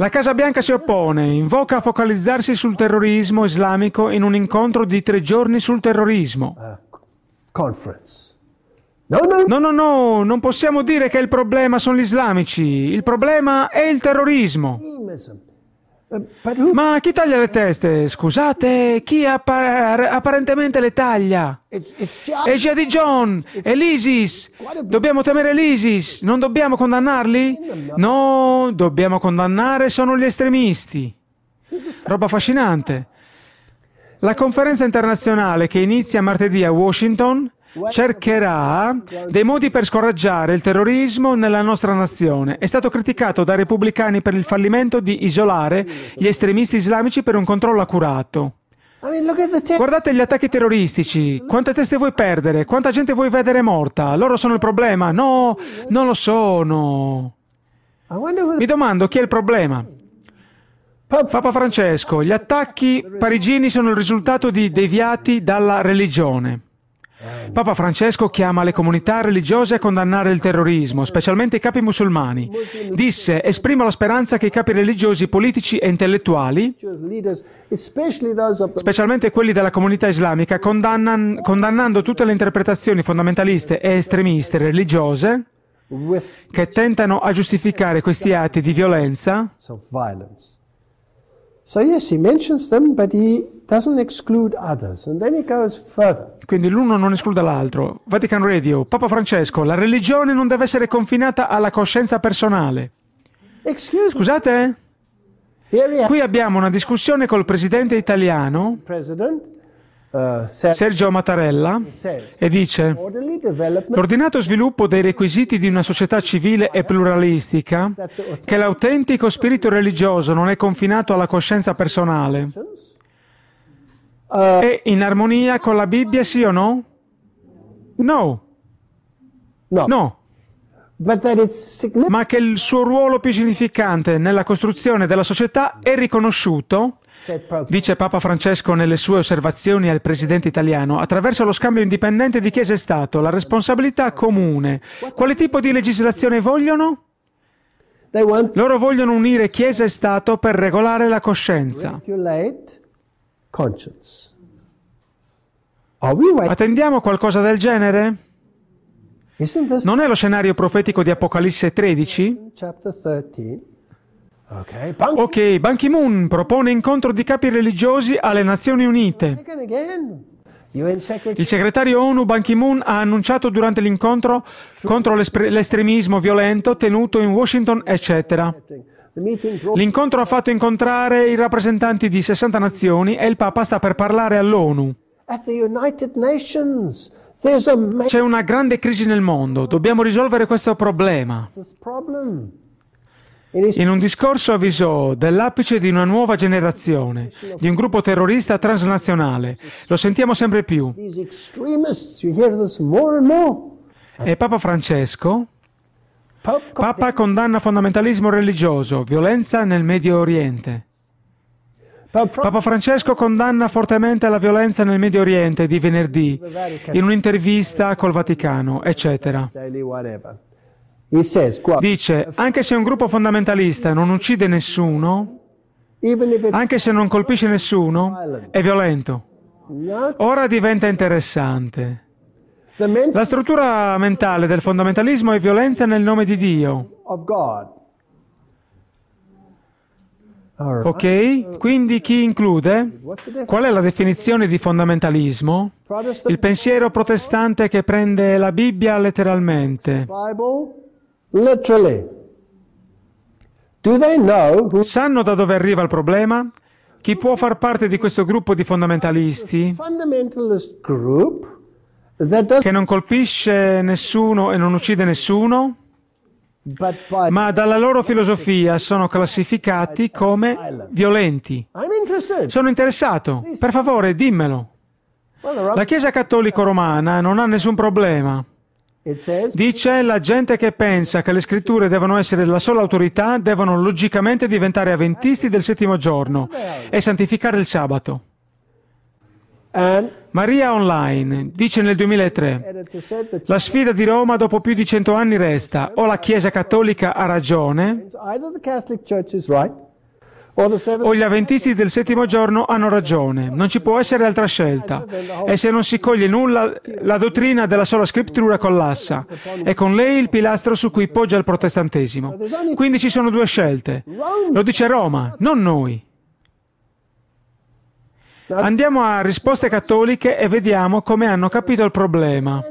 La Casa Bianca si oppone, invoca a focalizzarsi sul terrorismo islamico in un incontro di tre giorni sul terrorismo. Ah, no, no, no, non possiamo dire che il problema sono gli islamici, il problema è il terrorismo. Eh, Ma chi taglia le teste? Scusate, chi appar apparentemente le taglia? È Jadid John, è l'ISIS. Dobbiamo temere l'ISIS, non dobbiamo condannarli? No, dobbiamo condannare sono gli estremisti. Roba affascinante. La conferenza internazionale che inizia martedì a Washington cercherà dei modi per scoraggiare il terrorismo nella nostra nazione. È stato criticato dai repubblicani per il fallimento di isolare gli estremisti islamici per un controllo accurato. Guardate gli attacchi terroristici, quante teste vuoi perdere, quanta gente vuoi vedere morta, loro sono il problema, no, non lo sono. Mi domando chi è il problema. Papa Francesco, gli attacchi parigini sono il risultato di deviati dalla religione. Eh. Papa Francesco chiama le comunità religiose a condannare il terrorismo, specialmente i capi musulmani. Disse: Esprimo la speranza che i capi religiosi, politici e intellettuali, specialmente quelli della comunità islamica, condannando tutte le interpretazioni fondamentaliste e estremiste religiose che tentano a giustificare questi atti di violenza So yes, he mentions them, but he doesn't exclude others. And then he goes further. Quindi l'uno non esclude l'altro. Vatican Radio, Papa Francesco, la religione non deve essere confinata alla coscienza personale. Excuse Scusate? Qui abbiamo una discussione col presidente italiano. President Sergio Mattarella e dice l'ordinato sviluppo dei requisiti di una società civile e pluralistica che l'autentico spirito religioso non è confinato alla coscienza personale è in armonia con la Bibbia sì o no? No. No. Ma che il suo ruolo più significante nella costruzione della società è riconosciuto Dice Papa Francesco nelle sue osservazioni al presidente italiano, attraverso lo scambio indipendente di Chiesa e Stato, la responsabilità comune. Quale tipo di legislazione vogliono? Loro vogliono unire Chiesa e Stato per regolare la coscienza. Attendiamo qualcosa del genere? Non è lo scenario profetico di Apocalisse 13? Ok, Pan- okay, Ban Ki-moon propone incontro di capi religiosi alle Nazioni Unite. Il segretario ONU Ban Ki-moon ha annunciato durante l'incontro contro l'estremismo violento tenuto in Washington, eccetera. L'incontro ha fatto incontrare i rappresentanti di 60 nazioni e il Papa sta per parlare all'ONU. C'è una grande crisi nel mondo, dobbiamo risolvere questo problema. In un discorso avvisò dell'apice di una nuova generazione, di un gruppo terrorista transnazionale. Lo sentiamo sempre più. E Papa Francesco Papa condanna fondamentalismo religioso, violenza nel Medio Oriente. Papa Francesco condanna fortemente la violenza nel Medio Oriente di venerdì in un'intervista col Vaticano, eccetera. Dice, anche se un gruppo fondamentalista non uccide nessuno, anche se non colpisce nessuno, è violento. Ora diventa interessante. La struttura mentale del fondamentalismo è violenza nel nome di Dio. Ok? Quindi chi include? Qual è la definizione di fondamentalismo? Il pensiero protestante che prende la Bibbia letteralmente Sanno da dove arriva il problema? Chi può far parte di questo gruppo di fondamentalisti che non colpisce nessuno e non uccide nessuno, ma dalla loro filosofia sono classificati come violenti. Sono interessato, per favore dimmelo. La Chiesa cattolico romana non ha nessun problema. Dice la gente che pensa che le scritture devono essere la sola autorità devono logicamente diventare avventisti del settimo giorno e santificare il sabato. Maria Online dice nel 2003, la sfida di Roma dopo più di cento anni resta, o la Chiesa Cattolica ha ragione, o gli avventisti del settimo giorno hanno ragione, non ci può essere altra scelta. E se non si coglie nulla, la dottrina della sola scrittura collassa e con lei il pilastro su cui poggia il protestantesimo. Quindi ci sono due scelte. Lo dice Roma, non noi. Andiamo a risposte cattoliche e vediamo come hanno capito il problema.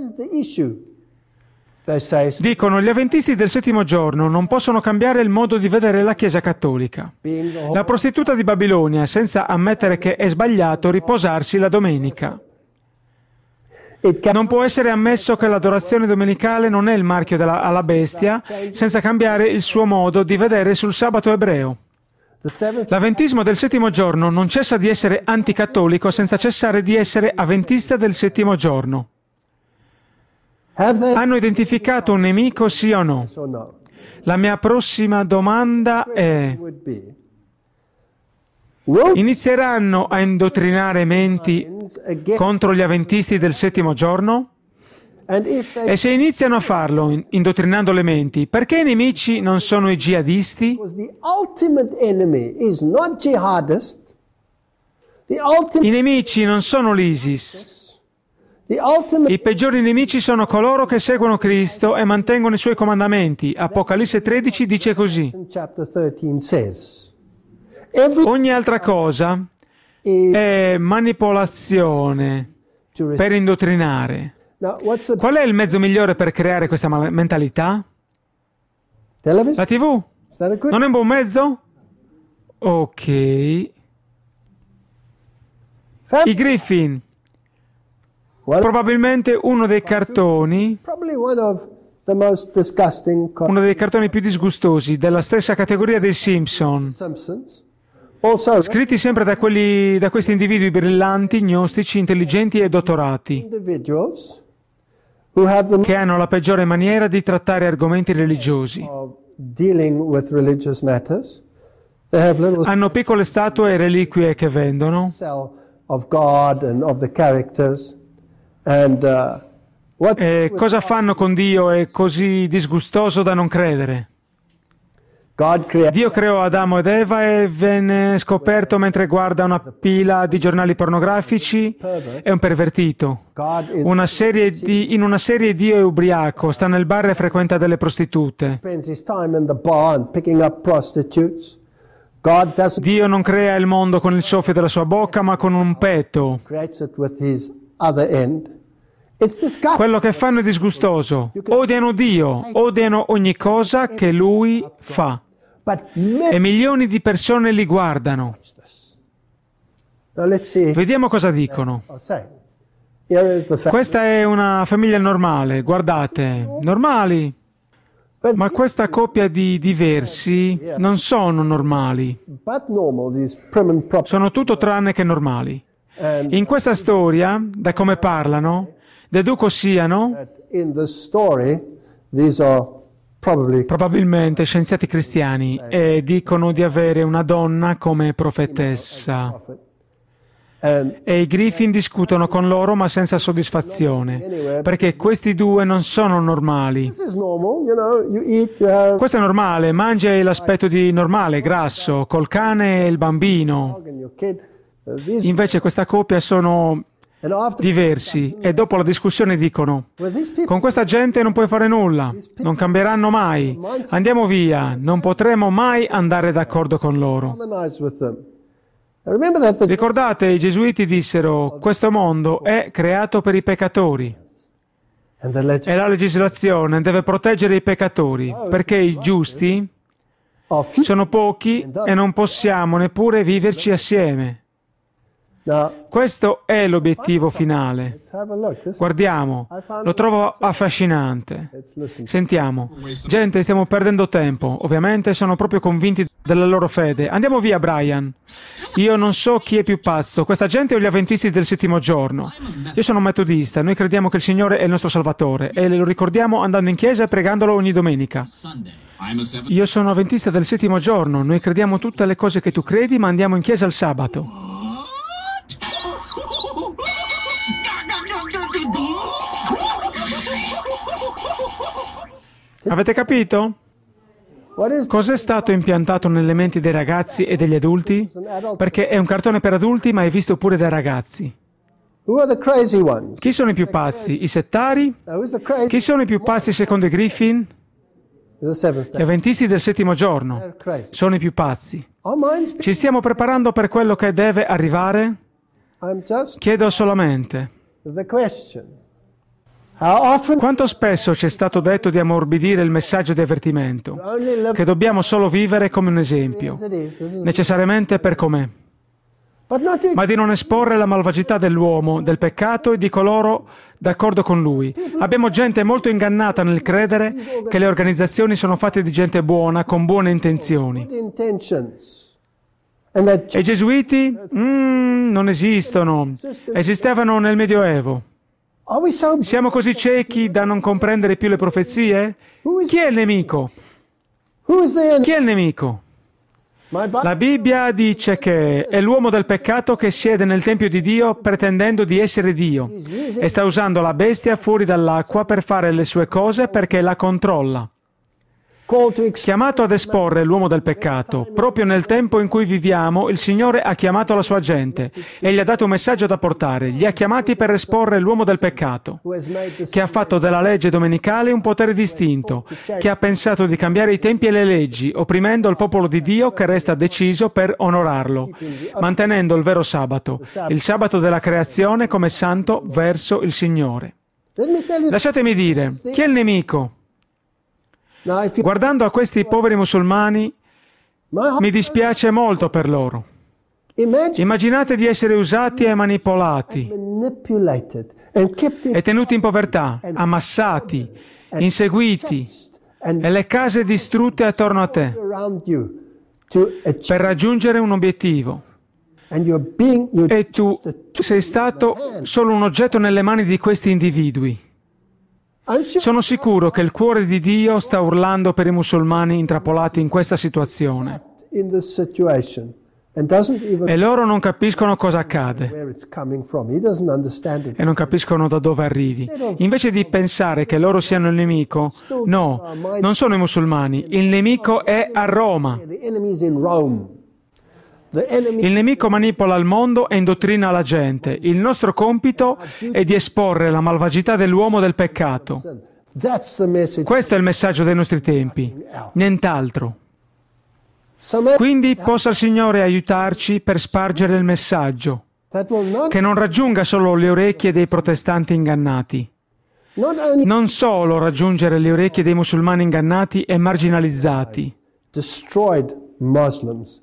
Dicono gli avventisti del settimo giorno non possono cambiare il modo di vedere la Chiesa cattolica. La prostituta di Babilonia, senza ammettere che è sbagliato riposarsi la domenica. Non può essere ammesso che l'adorazione domenicale non è il marchio della, alla bestia senza cambiare il suo modo di vedere sul sabato ebreo. L'avventismo del settimo giorno non cessa di essere anticattolico senza cessare di essere avventista del settimo giorno. Hanno identificato un nemico sì o no? La mia prossima domanda è, inizieranno a indottrinare menti contro gli avventisti del settimo giorno? E se iniziano a farlo, indottrinando le menti, perché i nemici non sono i jihadisti? I nemici non sono l'ISIS. I peggiori nemici sono coloro che seguono Cristo e mantengono i suoi comandamenti. Apocalisse 13 dice così. Ogni altra cosa è manipolazione per indottrinare. Qual è il mezzo migliore per creare questa mentalità? La TV. Non è un buon mezzo? Ok. I Griffin probabilmente uno dei cartoni uno dei cartoni più disgustosi della stessa categoria dei Simpson, scritti sempre da, quelli, da questi individui brillanti, gnostici, intelligenti e dottorati, che hanno la peggiore maniera di trattare argomenti religiosi. Hanno piccole statue e reliquie che vendono. Of God and of the characters. Uh, e eh, cosa fanno con Dio? È così disgustoso da non credere. Dio creò Adamo ed Eva e venne scoperto mentre guarda una pila di giornali pornografici è un pervertito. Una di, in una serie Dio è ubriaco, sta nel bar e frequenta delle prostitute. Dio non crea il mondo con il soffio della sua bocca, ma con un petto. Quello che fanno è disgustoso. Odiano Dio, odiano ogni cosa che Lui fa. E milioni di persone li guardano. Vediamo cosa dicono. Oh, questa è una famiglia normale, guardate, normali. Ma questa coppia di diversi non sono normali. Sono tutto tranne che normali. In questa storia, da come parlano, deduco siano probabilmente scienziati cristiani e dicono di avere una donna come profetessa. E i Griffin discutono con loro ma senza soddisfazione, perché questi due non sono normali. Questo è normale, mangi l'aspetto di normale, grasso, col cane e il bambino. Invece questa coppia sono diversi e dopo la discussione dicono con questa gente non puoi fare nulla, non cambieranno mai, andiamo via, non potremo mai andare d'accordo con loro. Ricordate, i gesuiti dissero questo mondo è creato per i peccatori e la legislazione deve proteggere i peccatori oh, perché i giusti sono pochi e non possiamo neppure viverci assieme. Questo è l'obiettivo finale. Guardiamo, lo trovo affascinante. Sentiamo, gente, stiamo perdendo tempo. Ovviamente sono proprio convinti della loro fede. Andiamo via, Brian. Io non so chi è più pazzo, questa gente o gli avventisti del settimo giorno. Io sono metodista, noi crediamo che il Signore è il nostro Salvatore e lo ricordiamo andando in chiesa e pregandolo ogni domenica. Io sono avventista del settimo giorno, noi crediamo tutte le cose che tu credi, ma andiamo in chiesa il sabato. Avete capito? Cos'è stato impiantato nelle menti dei ragazzi e degli adulti? Perché è un cartone per adulti ma è visto pure dai ragazzi. Chi sono i più pazzi? I settari? Chi sono i più pazzi secondo i Griffin? Gli avventisti del settimo giorno sono i più pazzi. Ci stiamo preparando per quello che deve arrivare? Chiedo solamente. Ah, Quanto spesso ci è stato detto di ammorbidire il messaggio di avvertimento, che dobbiamo solo vivere come un esempio, necessariamente per com'è, ma di non esporre la malvagità dell'uomo, del peccato e di coloro d'accordo con lui. Abbiamo gente molto ingannata nel credere che le organizzazioni sono fatte di gente buona, con buone intenzioni. E i gesuiti? Mm, non esistono. Esistevano nel Medioevo. Siamo così ciechi da non comprendere più le profezie? Chi è il nemico? Chi è il nemico? La Bibbia dice che è l'uomo del peccato che siede nel Tempio di Dio pretendendo di essere Dio e sta usando la bestia fuori dall'acqua per fare le sue cose perché la controlla. Chiamato ad esporre l'uomo del peccato, proprio nel tempo in cui viviamo, il Signore ha chiamato la sua gente e gli ha dato un messaggio da portare. Li ha chiamati per esporre l'uomo del peccato, che ha fatto della legge domenicale un potere distinto, che ha pensato di cambiare i tempi e le leggi, opprimendo il popolo di Dio che resta deciso per onorarlo, mantenendo il vero sabato, il sabato della creazione come santo verso il Signore. Lasciatemi dire, chi è il nemico? Guardando a questi poveri musulmani, mi dispiace molto per loro. Immaginate di essere usati e manipolati, e tenuti in povertà, ammassati, inseguiti, e le case distrutte attorno a te per raggiungere un obiettivo. E tu sei stato solo un oggetto nelle mani di questi individui. Sono sicuro che il cuore di Dio sta urlando per i musulmani intrappolati in questa situazione. E loro non capiscono cosa accade. E non capiscono da dove arrivi. Invece di pensare che loro siano il nemico, no, non sono i musulmani. Il nemico è a Roma. Il nemico manipola il mondo e indottrina la gente. Il nostro compito è di esporre la malvagità dell'uomo del peccato. Questo è il messaggio dei nostri tempi, nient'altro. Quindi possa il Signore aiutarci per spargere il messaggio, che non raggiunga solo le orecchie dei protestanti ingannati, non solo raggiungere le orecchie dei musulmani ingannati e marginalizzati,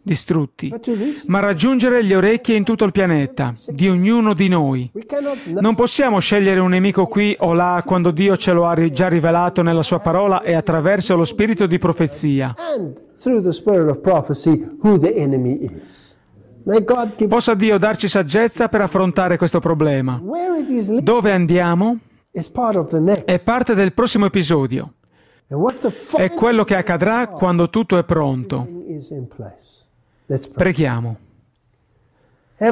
distrutti, ma raggiungere le orecchie in tutto il pianeta, di ognuno di noi. Non possiamo scegliere un nemico qui o là quando Dio ce lo ha già rivelato nella sua parola e attraverso lo spirito di profezia. Possa Dio darci saggezza per affrontare questo problema. Dove andiamo è parte del prossimo episodio. È quello che accadrà quando tutto è pronto. Preghiamo.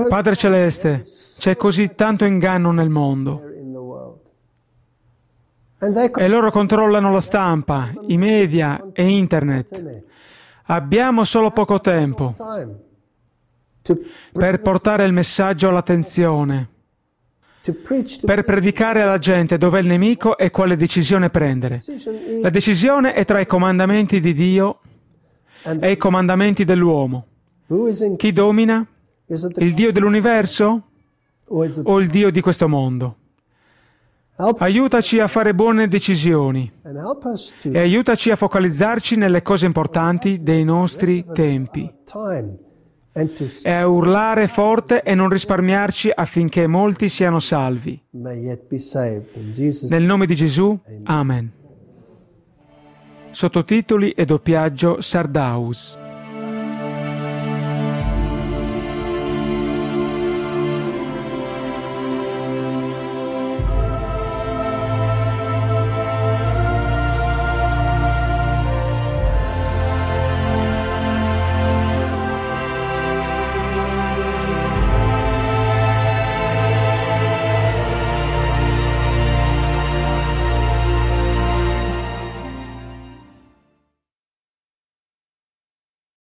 Padre Celeste, c'è così tanto inganno nel mondo. E loro controllano la stampa, i media e internet. Abbiamo solo poco tempo per portare il messaggio all'attenzione per predicare alla gente dove è il nemico e quale decisione prendere. La decisione è tra i comandamenti di Dio e i comandamenti dell'uomo. Chi domina? Il Dio dell'universo o il Dio di questo mondo? Aiutaci a fare buone decisioni e aiutaci a focalizzarci nelle cose importanti dei nostri tempi è urlare forte e non risparmiarci affinché molti siano salvi. Nel nome di Gesù, Amen. Sottotitoli e doppiaggio Sardaus.